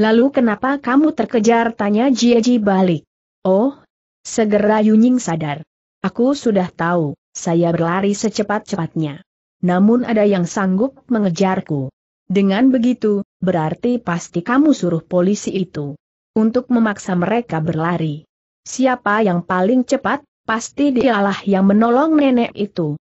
Lalu kenapa kamu terkejar tanya Jieji balik. Oh, segera Yunying sadar. Aku sudah tahu, saya berlari secepat-cepatnya. Namun ada yang sanggup mengejarku. Dengan begitu, berarti pasti kamu suruh polisi itu. Untuk memaksa mereka berlari. Siapa yang paling cepat, pasti dialah yang menolong nenek itu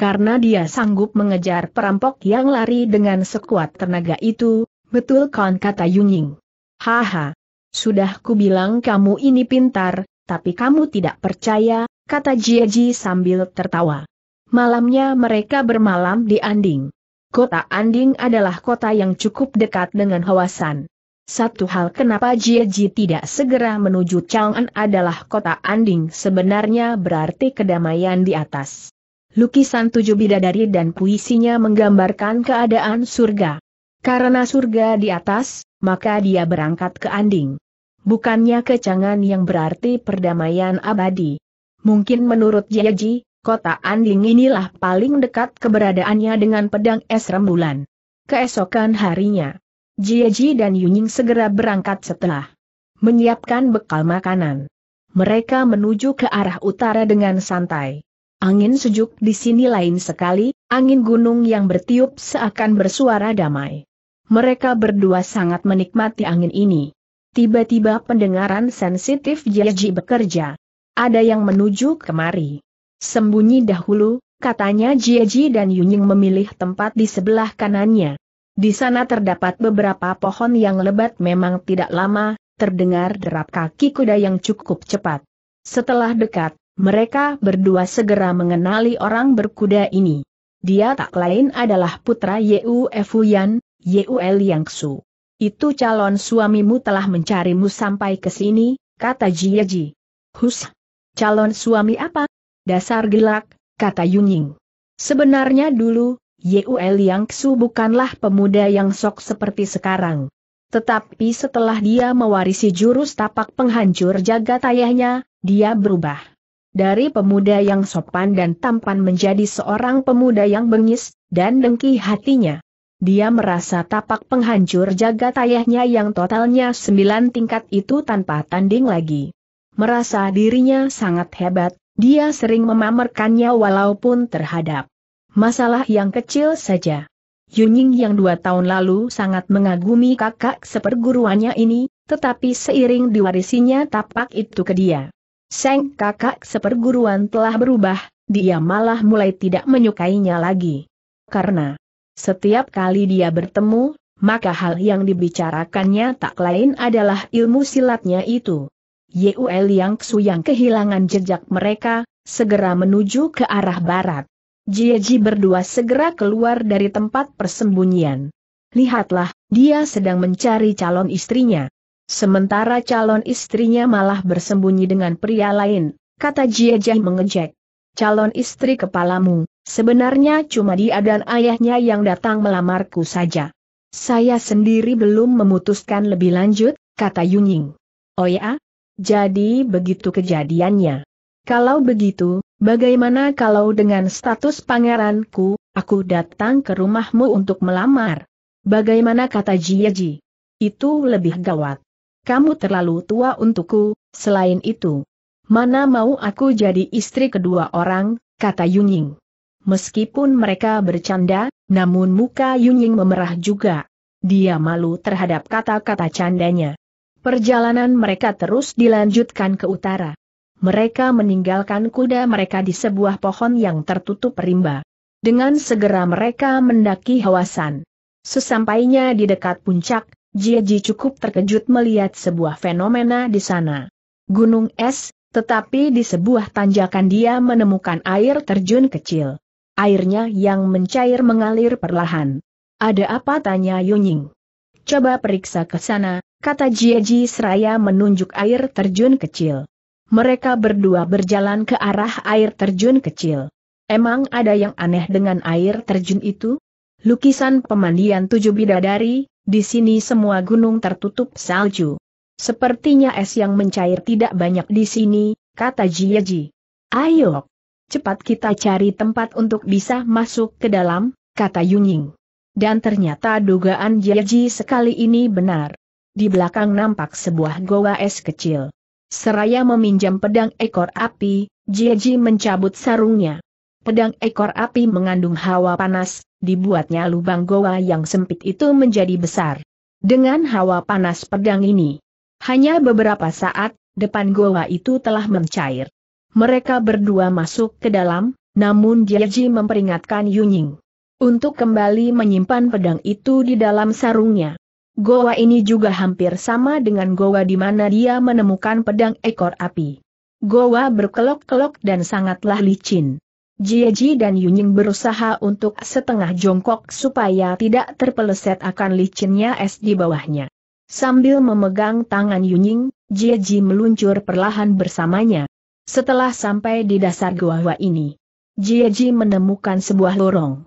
karena dia sanggup mengejar perampok yang lari dengan sekuat tenaga itu, betul kan kata Yunying. Haha. Sudah kubilang kamu ini pintar, tapi kamu tidak percaya, kata Jiaji sambil tertawa. Malamnya mereka bermalam di Anding. Kota Anding adalah kota yang cukup dekat dengan Hawasan. Satu hal kenapa Jiaji tidak segera menuju Chang'an adalah kota Anding sebenarnya berarti kedamaian di atas. Lukisan tujuh bidadari dan puisinya menggambarkan keadaan surga. Karena surga di atas, maka dia berangkat ke Anding. Bukannya kecangan yang berarti perdamaian abadi. Mungkin menurut Jiaji, kota Anding inilah paling dekat keberadaannya dengan pedang es rembulan. Keesokan harinya, Jiaji dan Yuning segera berangkat setelah menyiapkan bekal makanan. Mereka menuju ke arah utara dengan santai. Angin sejuk di sini lain sekali, angin gunung yang bertiup seakan bersuara damai. Mereka berdua sangat menikmati angin ini. Tiba-tiba pendengaran sensitif Jeji bekerja. Ada yang menuju kemari. Sembunyi dahulu, katanya Jeji dan Yunying memilih tempat di sebelah kanannya. Di sana terdapat beberapa pohon yang lebat memang tidak lama, terdengar derap kaki kuda yang cukup cepat. Setelah dekat, mereka berdua segera mengenali orang berkuda ini. Dia tak lain adalah putra Yeu Fuyan, Yeu Liangsu. Itu calon suamimu telah mencarimu sampai ke sini, kata Jiaji. Hus! Calon suami apa? Dasar gelak, kata Yunying. Sebenarnya dulu, Yeu Liangsu bukanlah pemuda yang sok seperti sekarang. Tetapi setelah dia mewarisi jurus tapak penghancur jagat ayahnya, dia berubah. Dari pemuda yang sopan dan tampan menjadi seorang pemuda yang bengis, dan dengki hatinya. Dia merasa tapak penghancur jagat ayahnya yang totalnya sembilan tingkat itu tanpa tanding lagi. Merasa dirinya sangat hebat, dia sering memamerkannya walaupun terhadap masalah yang kecil saja. Yunying yang dua tahun lalu sangat mengagumi kakak seperguruannya ini, tetapi seiring diwarisinya tapak itu ke dia. Seng kakak seperguruan telah berubah, dia malah mulai tidak menyukainya lagi. Karena setiap kali dia bertemu, maka hal yang dibicarakannya tak lain adalah ilmu silatnya itu. Yuel Yang Su yang kehilangan jejak mereka, segera menuju ke arah barat. Jieji berdua segera keluar dari tempat persembunyian. Lihatlah, dia sedang mencari calon istrinya. Sementara calon istrinya malah bersembunyi dengan pria lain, kata Jiejai mengejek. Calon istri kepalamu, sebenarnya cuma dia dan ayahnya yang datang melamarku saja. Saya sendiri belum memutuskan lebih lanjut, kata Yunying. Oh ya? Jadi begitu kejadiannya. Kalau begitu, bagaimana kalau dengan status pangeranku, aku datang ke rumahmu untuk melamar? Bagaimana kata Jiaji? Itu lebih gawat kamu terlalu tua untukku, selain itu. Mana mau aku jadi istri kedua orang, kata Yunying. Meskipun mereka bercanda, namun muka Yunying memerah juga. Dia malu terhadap kata-kata candanya. Perjalanan mereka terus dilanjutkan ke utara. Mereka meninggalkan kuda mereka di sebuah pohon yang tertutup rimba. Dengan segera mereka mendaki Hawasan. Sesampainya di dekat puncak, Jiji cukup terkejut melihat sebuah fenomena di sana. Gunung es, tetapi di sebuah tanjakan dia menemukan air terjun kecil. Airnya yang mencair mengalir perlahan. Ada apa tanya Yunying? Coba periksa ke sana, kata Jiji seraya menunjuk air terjun kecil. Mereka berdua berjalan ke arah air terjun kecil. Emang ada yang aneh dengan air terjun itu? Lukisan pemandian tujuh bidadari, di sini semua gunung tertutup salju. Sepertinya es yang mencair tidak banyak di sini, kata Jiaji. Ayo, cepat kita cari tempat untuk bisa masuk ke dalam, kata Yunying. Dan ternyata dugaan Jiaji sekali ini benar. Di belakang nampak sebuah goa es kecil. Seraya meminjam pedang ekor api, Jiaji mencabut sarungnya. Pedang ekor api mengandung hawa panas, dibuatnya lubang goa yang sempit itu menjadi besar. Dengan hawa panas pedang ini, hanya beberapa saat, depan goa itu telah mencair. Mereka berdua masuk ke dalam, namun Jieji memperingatkan Yunying untuk kembali menyimpan pedang itu di dalam sarungnya. Goa ini juga hampir sama dengan goa di mana dia menemukan pedang ekor api. Goa berkelok-kelok dan sangatlah licin. Jieji dan Yunying berusaha untuk setengah jongkok supaya tidak terpeleset akan licinnya es di bawahnya. Sambil memegang tangan Yunying, Jieji meluncur perlahan bersamanya. Setelah sampai di dasar gua ini, Jieji menemukan sebuah lorong.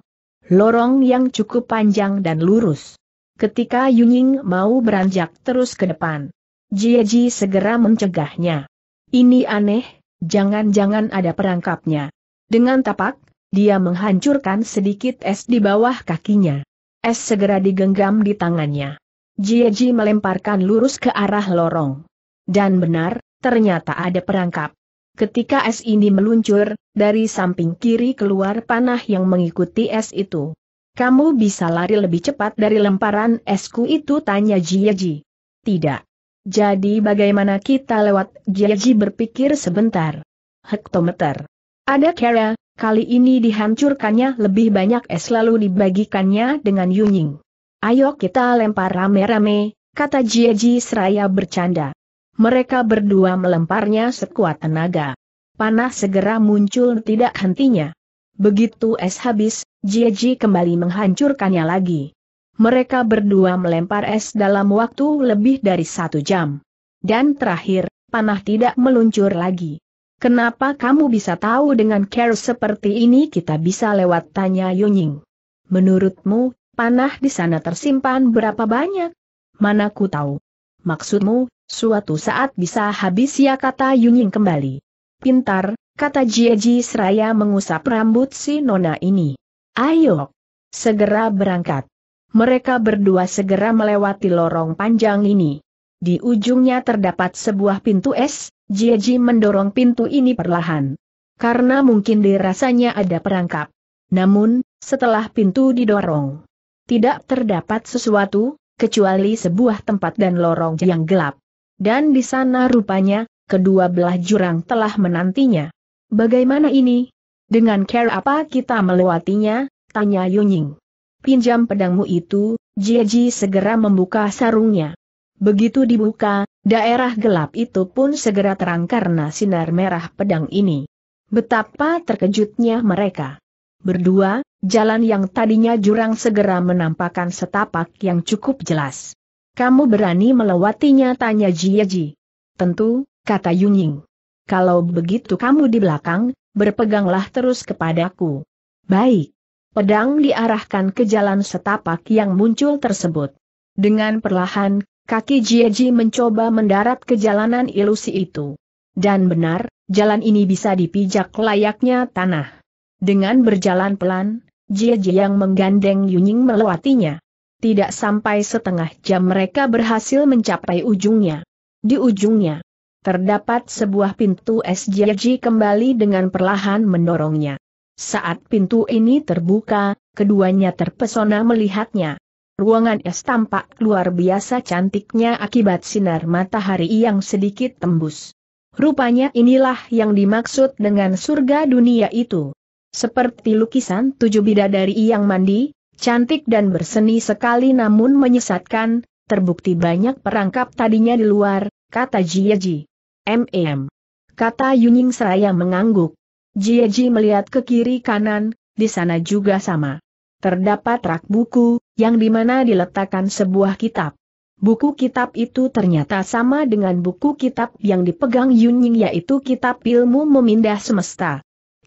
Lorong yang cukup panjang dan lurus. Ketika Yunying mau beranjak terus ke depan, Jieji segera mencegahnya. Ini aneh, jangan-jangan ada perangkapnya. Dengan tapak, dia menghancurkan sedikit es di bawah kakinya. Es segera digenggam di tangannya. Jieji melemparkan lurus ke arah lorong. Dan benar, ternyata ada perangkap. Ketika es ini meluncur, dari samping kiri keluar panah yang mengikuti es itu. Kamu bisa lari lebih cepat dari lemparan esku itu tanya Jieji. Tidak. Jadi bagaimana kita lewat Jieji berpikir sebentar. Hektometer. Ada kera, kali ini dihancurkannya lebih banyak es lalu dibagikannya dengan Yunying. Ayo kita lempar rame-rame, kata Jieji seraya bercanda. Mereka berdua melemparnya sekuat tenaga. Panah segera muncul tidak hentinya. Begitu es habis, Jieji kembali menghancurkannya lagi. Mereka berdua melempar es dalam waktu lebih dari satu jam. Dan terakhir, panah tidak meluncur lagi. Kenapa kamu bisa tahu dengan care seperti ini kita bisa lewat tanya Yunying? Menurutmu, panah di sana tersimpan berapa banyak? Mana ku tahu. Maksudmu, suatu saat bisa habis ya kata Yunying kembali. Pintar, kata Jieji seraya mengusap rambut si nona ini. Ayo, segera berangkat. Mereka berdua segera melewati lorong panjang ini. Di ujungnya terdapat sebuah pintu es, Jieji mendorong pintu ini perlahan. Karena mungkin dirasanya ada perangkap. Namun, setelah pintu didorong, tidak terdapat sesuatu, kecuali sebuah tempat dan lorong yang gelap. Dan di sana rupanya, kedua belah jurang telah menantinya. Bagaimana ini? Dengan care apa kita melewatinya? Tanya Yunying. Pinjam pedangmu itu, Jieji segera membuka sarungnya. Begitu dibuka, Daerah gelap itu pun segera terang karena sinar merah pedang ini. Betapa terkejutnya mereka. Berdua, jalan yang tadinya jurang segera menampakkan setapak yang cukup jelas. Kamu berani melewatinya tanya Jieji. Tentu, kata Yunying. Kalau begitu kamu di belakang, berpeganglah terus kepadaku. Baik. Pedang diarahkan ke jalan setapak yang muncul tersebut. Dengan perlahan, Kaki Jieji mencoba mendarat ke jalanan ilusi itu. Dan benar, jalan ini bisa dipijak layaknya tanah. Dengan berjalan pelan, Jieji yang menggandeng Yunying melewatinya. Tidak sampai setengah jam mereka berhasil mencapai ujungnya. Di ujungnya, terdapat sebuah pintu es Jieji kembali dengan perlahan mendorongnya. Saat pintu ini terbuka, keduanya terpesona melihatnya. Ruangan es tampak luar biasa cantiknya akibat sinar matahari yang sedikit tembus. Rupanya inilah yang dimaksud dengan surga dunia itu. Seperti lukisan tujuh bidadari yang mandi, cantik dan berseni sekali namun menyesatkan, terbukti banyak perangkap tadinya di luar, kata Jieji. Mm. Kata Yuning Seraya mengangguk. Jieji melihat ke kiri kanan, di sana juga sama terdapat rak buku, yang dimana diletakkan sebuah kitab. Buku kitab itu ternyata sama dengan buku kitab yang dipegang Yun yaitu kitab ilmu memindah semesta.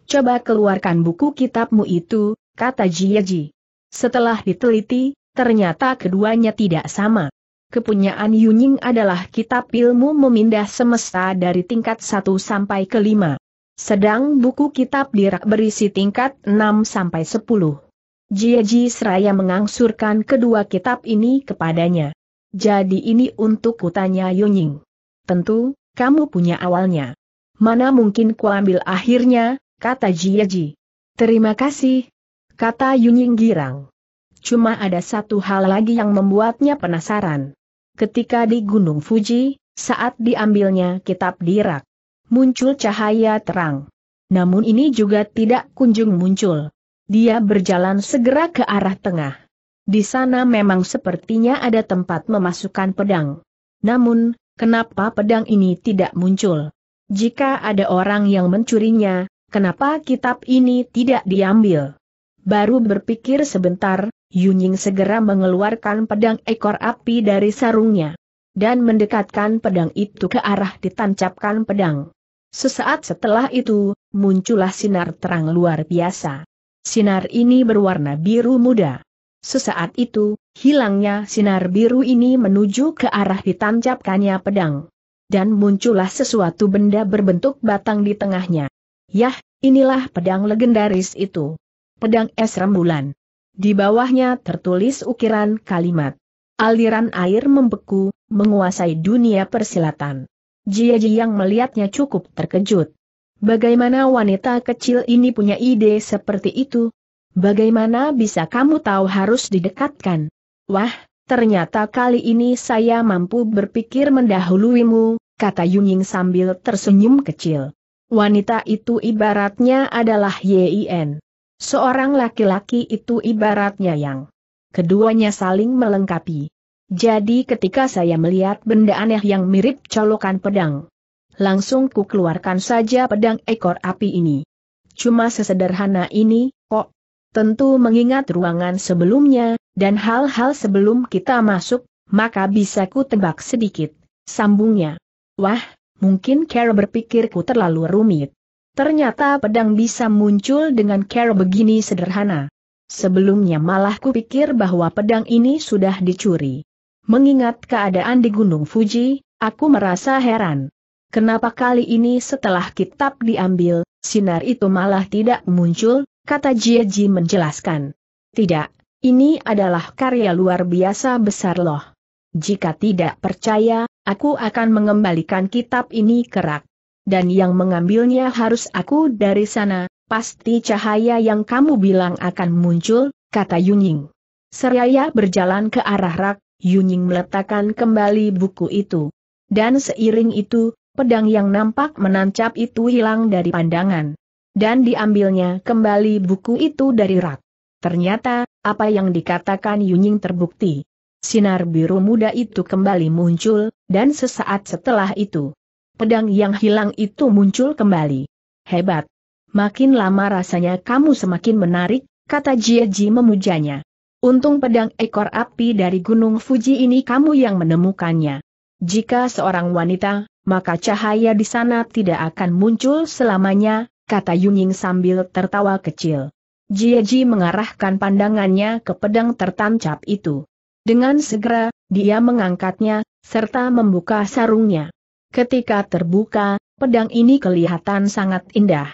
Coba keluarkan buku kitabmu itu, kata Jie Ji. Setelah diteliti, ternyata keduanya tidak sama. Kepunyaan Yun adalah kitab ilmu memindah semesta dari tingkat 1 sampai ke 5. Sedang buku kitab dirak berisi tingkat 6 sampai 10. Jiaji seraya mengangsurkan kedua kitab ini kepadanya. Jadi ini untuk kutanya Yunying. Tentu, kamu punya awalnya. Mana mungkin kuambil akhirnya, kata Jiaji. Terima kasih, kata Yunying girang. Cuma ada satu hal lagi yang membuatnya penasaran. Ketika di Gunung Fuji, saat diambilnya kitab dirak, muncul cahaya terang. Namun ini juga tidak kunjung muncul. Dia berjalan segera ke arah tengah. Di sana memang sepertinya ada tempat memasukkan pedang. Namun, kenapa pedang ini tidak muncul? Jika ada orang yang mencurinya, kenapa kitab ini tidak diambil? Baru berpikir sebentar, Yunying segera mengeluarkan pedang ekor api dari sarungnya. Dan mendekatkan pedang itu ke arah ditancapkan pedang. Sesaat setelah itu, muncullah sinar terang luar biasa. Sinar ini berwarna biru muda. Sesaat itu, hilangnya sinar biru ini menuju ke arah ditancapkannya pedang. Dan muncullah sesuatu benda berbentuk batang di tengahnya. Yah, inilah pedang legendaris itu. Pedang es rembulan. Di bawahnya tertulis ukiran kalimat. Aliran air membeku, menguasai dunia persilatan. Jia yang melihatnya cukup terkejut. Bagaimana wanita kecil ini punya ide seperti itu? Bagaimana bisa kamu tahu harus didekatkan? Wah, ternyata kali ini saya mampu berpikir mendahuluimu, kata Yunying sambil tersenyum kecil. Wanita itu ibaratnya adalah Yin. Seorang laki-laki itu ibaratnya yang keduanya saling melengkapi. Jadi ketika saya melihat benda aneh yang mirip colokan pedang, langsung ku keluarkan saja pedang ekor api ini. Cuma sesederhana ini, kok. Tentu mengingat ruangan sebelumnya, dan hal-hal sebelum kita masuk, maka bisa ku tebak sedikit, sambungnya. Wah, mungkin Carol berpikirku terlalu rumit. Ternyata pedang bisa muncul dengan Carol begini sederhana. Sebelumnya malah kupikir bahwa pedang ini sudah dicuri. Mengingat keadaan di Gunung Fuji, aku merasa heran. Kenapa kali ini setelah kitab diambil, sinar itu malah tidak muncul, kata Ji menjelaskan. Tidak, ini adalah karya luar biasa besar loh. Jika tidak percaya, aku akan mengembalikan kitab ini ke rak. Dan yang mengambilnya harus aku dari sana, pasti cahaya yang kamu bilang akan muncul, kata Yunying. Seraya berjalan ke arah rak, Yunying meletakkan kembali buku itu. Dan seiring itu, pedang yang nampak menancap itu hilang dari pandangan. Dan diambilnya kembali buku itu dari rak. Ternyata, apa yang dikatakan Yunying terbukti. Sinar biru muda itu kembali muncul, dan sesaat setelah itu, pedang yang hilang itu muncul kembali. Hebat! Makin lama rasanya kamu semakin menarik, kata Jieji memujanya. Untung pedang ekor api dari Gunung Fuji ini kamu yang menemukannya. Jika seorang wanita, maka cahaya di sana tidak akan muncul selamanya, kata Yunying sambil tertawa kecil. Jieji mengarahkan pandangannya ke pedang tertancap itu. Dengan segera, dia mengangkatnya, serta membuka sarungnya. Ketika terbuka, pedang ini kelihatan sangat indah.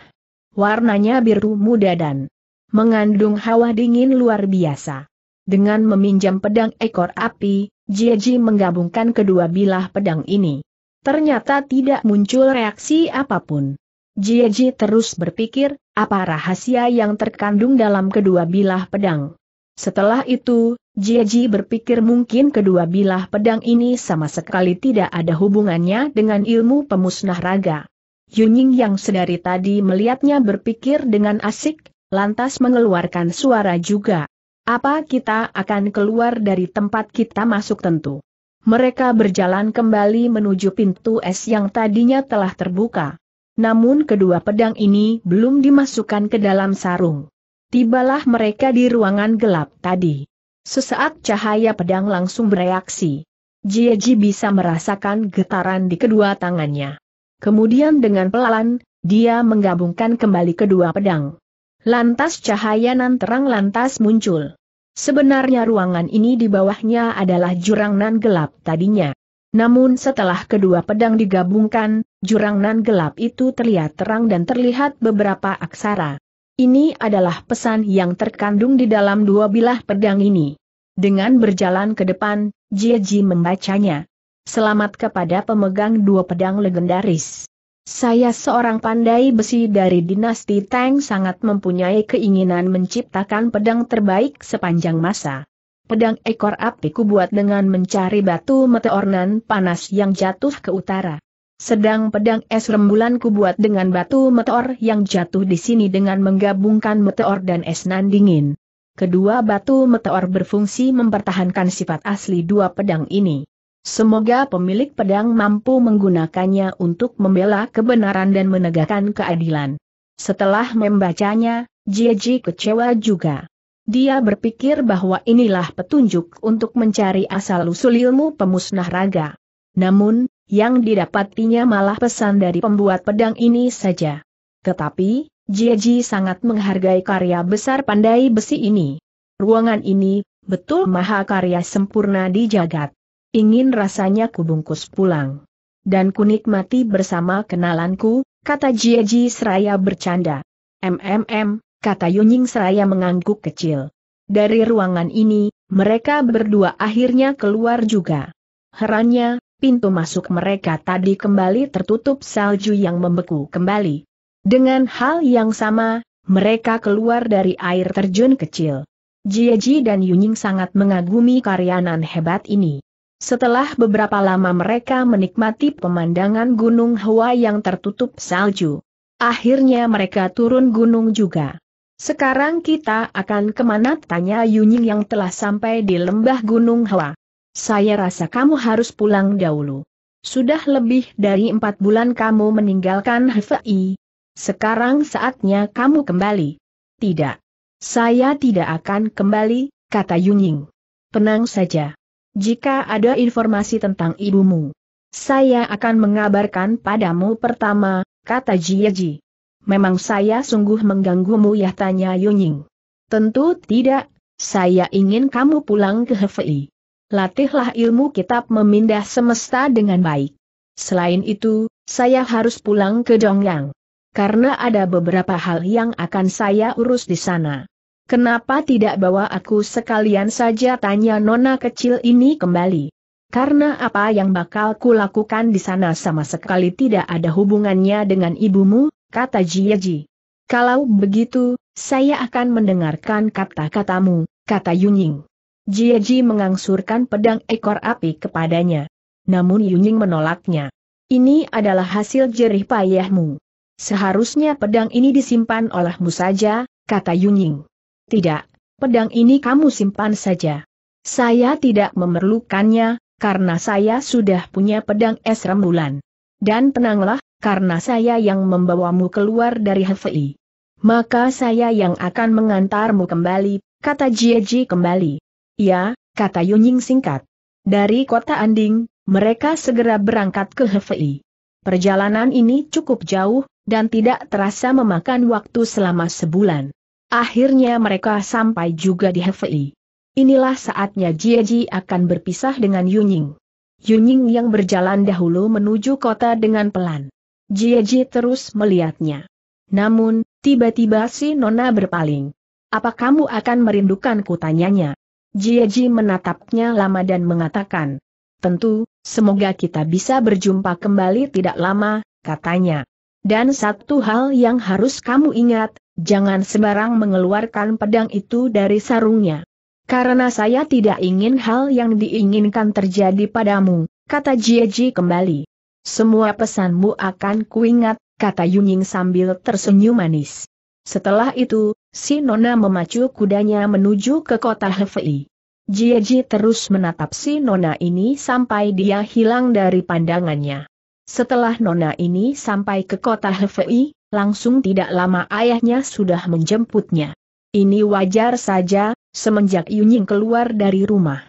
Warnanya biru muda dan mengandung hawa dingin luar biasa. Dengan meminjam pedang ekor api, Jieji menggabungkan kedua bilah pedang ini. Ternyata tidak muncul reaksi apapun. Jieji terus berpikir, apa rahasia yang terkandung dalam kedua bilah pedang. Setelah itu, Jieji berpikir mungkin kedua bilah pedang ini sama sekali tidak ada hubungannya dengan ilmu pemusnah raga. Yunying yang sedari tadi melihatnya berpikir dengan asik, lantas mengeluarkan suara juga. Apa kita akan keluar dari tempat kita masuk tentu? mereka berjalan kembali menuju pintu es yang tadinya telah terbuka. Namun kedua pedang ini belum dimasukkan ke dalam sarung. Tibalah mereka di ruangan gelap tadi. Sesaat cahaya pedang langsung bereaksi. Jieji bisa merasakan getaran di kedua tangannya. Kemudian dengan pelan, dia menggabungkan kembali kedua pedang. Lantas cahaya nan terang lantas muncul. Sebenarnya ruangan ini di bawahnya adalah jurang nan gelap tadinya. Namun setelah kedua pedang digabungkan, jurang nan gelap itu terlihat terang dan terlihat beberapa aksara. Ini adalah pesan yang terkandung di dalam dua bilah pedang ini. Dengan berjalan ke depan, Jie Ji membacanya. Selamat kepada pemegang dua pedang legendaris. Saya seorang pandai besi dari dinasti Tang sangat mempunyai keinginan menciptakan pedang terbaik sepanjang masa. Pedang ekor api kubuat dengan mencari batu meteornan panas yang jatuh ke utara. Sedang pedang es rembulan kubuat dengan batu meteor yang jatuh di sini dengan menggabungkan meteor dan es nan dingin. Kedua batu meteor berfungsi mempertahankan sifat asli dua pedang ini. Semoga pemilik pedang mampu menggunakannya untuk membela kebenaran dan menegakkan keadilan. Setelah membacanya, Jiji kecewa juga. Dia berpikir bahwa inilah petunjuk untuk mencari asal-usul ilmu pemusnah raga. Namun, yang didapatinya malah pesan dari pembuat pedang ini saja. Tetapi, Jiji sangat menghargai karya besar pandai besi ini. Ruangan ini, betul maha karya sempurna di jagat ingin rasanya kubungkus pulang. Dan kunikmati bersama kenalanku, kata Jieji seraya bercanda. MMM, kata Yunying seraya mengangguk kecil. Dari ruangan ini, mereka berdua akhirnya keluar juga. Herannya, pintu masuk mereka tadi kembali tertutup salju yang membeku kembali. Dengan hal yang sama, mereka keluar dari air terjun kecil. Jieji dan Yunying sangat mengagumi karyanan hebat ini. Setelah beberapa lama mereka menikmati pemandangan Gunung Hua yang tertutup salju. Akhirnya mereka turun gunung juga. Sekarang kita akan kemana tanya Yunying yang telah sampai di lembah Gunung Hua. Saya rasa kamu harus pulang dahulu. Sudah lebih dari empat bulan kamu meninggalkan Hefei. Sekarang saatnya kamu kembali. Tidak. Saya tidak akan kembali, kata Yunying. Tenang saja jika ada informasi tentang ibumu. Saya akan mengabarkan padamu pertama, kata Jieji. Memang saya sungguh mengganggumu ya tanya Yunying. Tentu tidak, saya ingin kamu pulang ke Hefei. Latihlah ilmu kitab memindah semesta dengan baik. Selain itu, saya harus pulang ke Dongyang. Karena ada beberapa hal yang akan saya urus di sana. Kenapa tidak bawa aku sekalian saja tanya nona kecil ini kembali? Karena apa yang bakal kulakukan di sana sama sekali tidak ada hubungannya dengan ibumu, kata Jieji. Kalau begitu, saya akan mendengarkan kata-katamu, kata Yunying. Jieji mengangsurkan pedang ekor api kepadanya. Namun Yunying menolaknya. Ini adalah hasil jerih payahmu. Seharusnya pedang ini disimpan olehmu saja, kata Yunying. Tidak, pedang ini kamu simpan saja. Saya tidak memerlukannya, karena saya sudah punya pedang es rembulan. Dan tenanglah, karena saya yang membawamu keluar dari Hefei. Maka saya yang akan mengantarmu kembali, kata Jieji kembali. Ya, kata Yunying singkat. Dari kota Anding, mereka segera berangkat ke Hefei. Perjalanan ini cukup jauh, dan tidak terasa memakan waktu selama sebulan. Akhirnya mereka sampai juga di Hefei. Inilah saatnya Jieji akan berpisah dengan Yunying. Yunying yang berjalan dahulu menuju kota dengan pelan. Jieji terus melihatnya. Namun, tiba-tiba si Nona berpaling. Apa kamu akan merindukanku tanyanya? Jieji menatapnya lama dan mengatakan. Tentu, semoga kita bisa berjumpa kembali tidak lama, katanya. Dan satu hal yang harus kamu ingat, Jangan sembarang mengeluarkan pedang itu dari sarungnya. Karena saya tidak ingin hal yang diinginkan terjadi padamu, kata Jieji kembali. Semua pesanmu akan kuingat, kata Yunying sambil tersenyum manis. Setelah itu, si Nona memacu kudanya menuju ke kota Hefei. Jieji terus menatap si Nona ini sampai dia hilang dari pandangannya. Setelah Nona ini sampai ke kota Hefei, langsung tidak lama ayahnya sudah menjemputnya. Ini wajar saja, semenjak Yunying keluar dari rumah.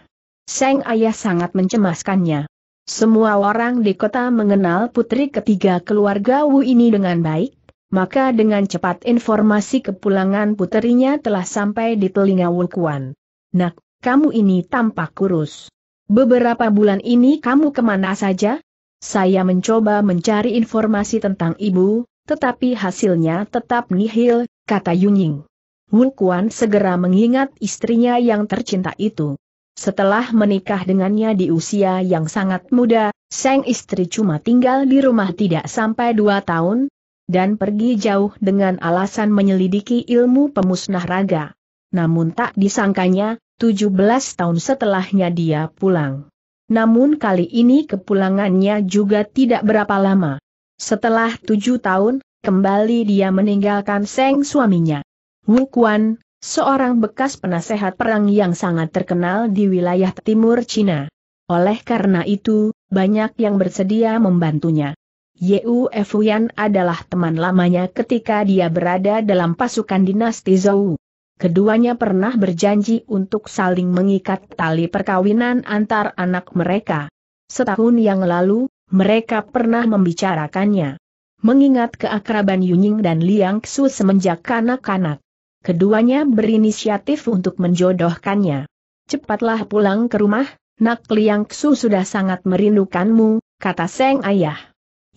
Seng ayah sangat mencemaskannya. Semua orang di kota mengenal putri ketiga keluarga Wu ini dengan baik, maka dengan cepat informasi kepulangan puterinya telah sampai di telinga Wu Kuan. Nak, kamu ini tampak kurus. Beberapa bulan ini kamu kemana saja? Saya mencoba mencari informasi tentang ibu, tetapi hasilnya tetap nihil, kata Yunying. Wu Kuan segera mengingat istrinya yang tercinta itu. Setelah menikah dengannya di usia yang sangat muda, sang istri cuma tinggal di rumah tidak sampai dua tahun, dan pergi jauh dengan alasan menyelidiki ilmu pemusnah raga. Namun tak disangkanya, 17 tahun setelahnya dia pulang. Namun kali ini kepulangannya juga tidak berapa lama. Setelah tujuh tahun, kembali dia meninggalkan Seng suaminya. Wu Kuan, seorang bekas penasehat perang yang sangat terkenal di wilayah timur Cina. Oleh karena itu, banyak yang bersedia membantunya. Yeu Fuyan adalah teman lamanya ketika dia berada dalam pasukan dinasti Zhou. Keduanya pernah berjanji untuk saling mengikat tali perkawinan antar anak mereka. Setahun yang lalu, mereka pernah membicarakannya. Mengingat keakraban Yunying dan Liang Xu semenjak kanak-kanak. Keduanya berinisiatif untuk menjodohkannya. Cepatlah pulang ke rumah, nak Liang Xu sudah sangat merindukanmu, kata Seng Ayah.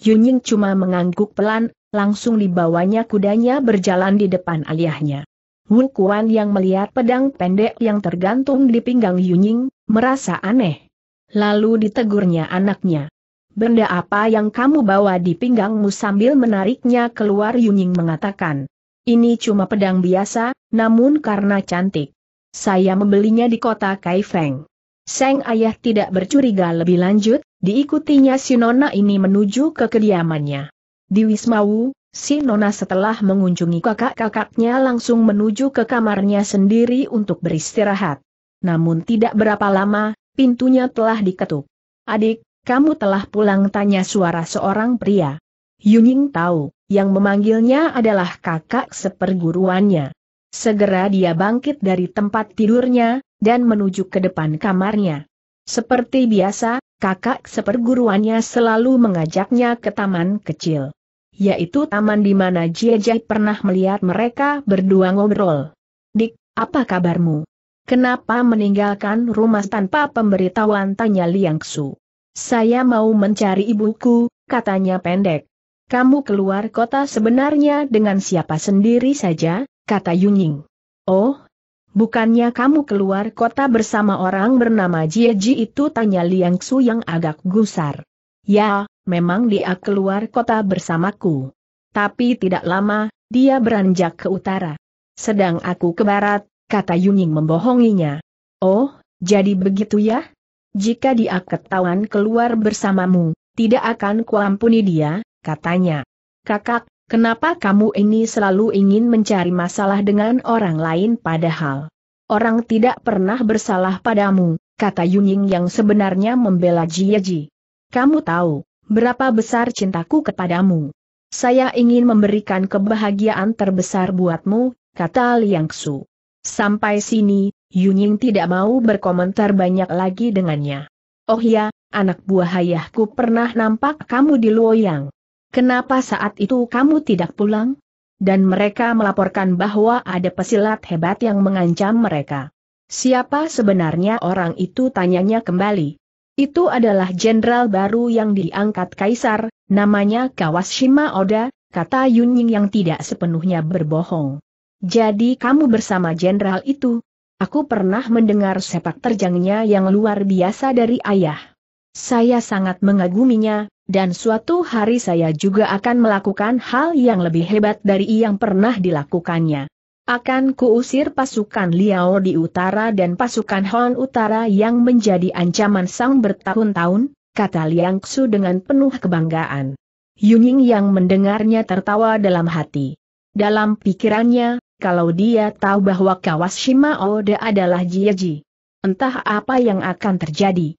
Yunying cuma mengangguk pelan, langsung dibawanya kudanya berjalan di depan ayahnya. Wu Kuan yang melihat pedang pendek yang tergantung di pinggang Yunying, merasa aneh. Lalu ditegurnya anaknya. Benda apa yang kamu bawa di pinggangmu sambil menariknya keluar Yunying mengatakan. Ini cuma pedang biasa, namun karena cantik. Saya membelinya di kota Kaifeng. Seng ayah tidak bercuriga lebih lanjut, diikutinya si Nona ini menuju ke kediamannya. Di Wisma Wu, si Nona setelah mengunjungi kakak-kakaknya langsung menuju ke kamarnya sendiri untuk beristirahat. Namun tidak berapa lama, pintunya telah diketuk. Adik, kamu telah pulang tanya suara seorang pria. Yuning tahu, yang memanggilnya adalah kakak seperguruannya. Segera dia bangkit dari tempat tidurnya, dan menuju ke depan kamarnya. Seperti biasa, kakak seperguruannya selalu mengajaknya ke taman kecil. Yaitu taman di mana Jai pernah melihat mereka berdua ngobrol. Dik, apa kabarmu? Kenapa meninggalkan rumah tanpa pemberitahuan tanya Liang Su? Saya mau mencari ibuku, katanya pendek. Kamu keluar kota sebenarnya dengan siapa sendiri saja, kata Yunying. Oh, bukannya kamu keluar kota bersama orang bernama Jie Jieji itu tanya Liang Su yang agak gusar. Ya, memang dia keluar kota bersamaku. Tapi tidak lama, dia beranjak ke utara. Sedang aku ke barat, kata Yunying membohonginya. Oh, jadi begitu ya? Jika dia ketahuan keluar bersamamu, tidak akan kuampuni dia, katanya. Kakak, kenapa kamu ini selalu ingin mencari masalah dengan orang lain padahal? Orang tidak pernah bersalah padamu, kata Yunying yang sebenarnya membela Ji. Kamu tahu, berapa besar cintaku kepadamu. Saya ingin memberikan kebahagiaan terbesar buatmu, kata Liang Su. Sampai sini, Yunying tidak mau berkomentar banyak lagi dengannya. Oh ya, anak buah ayahku pernah nampak kamu di Luoyang. Kenapa saat itu kamu tidak pulang? Dan mereka melaporkan bahwa ada pesilat hebat yang mengancam mereka. Siapa sebenarnya orang itu tanyanya kembali. Itu adalah jenderal baru yang diangkat kaisar, namanya Kawashima Oda, kata Yunying yang tidak sepenuhnya berbohong. Jadi kamu bersama jenderal itu, Aku pernah mendengar sepak terjangnya yang luar biasa dari ayah. Saya sangat mengaguminya, dan suatu hari saya juga akan melakukan hal yang lebih hebat dari yang pernah dilakukannya. Akan kuusir pasukan Liao di utara dan pasukan Hon utara yang menjadi ancaman sang bertahun-tahun, kata Liang Xu dengan penuh kebanggaan. Yuning yang mendengarnya tertawa dalam hati. Dalam pikirannya, kalau dia tahu bahwa Kawashima Oda adalah Jieji. Entah apa yang akan terjadi.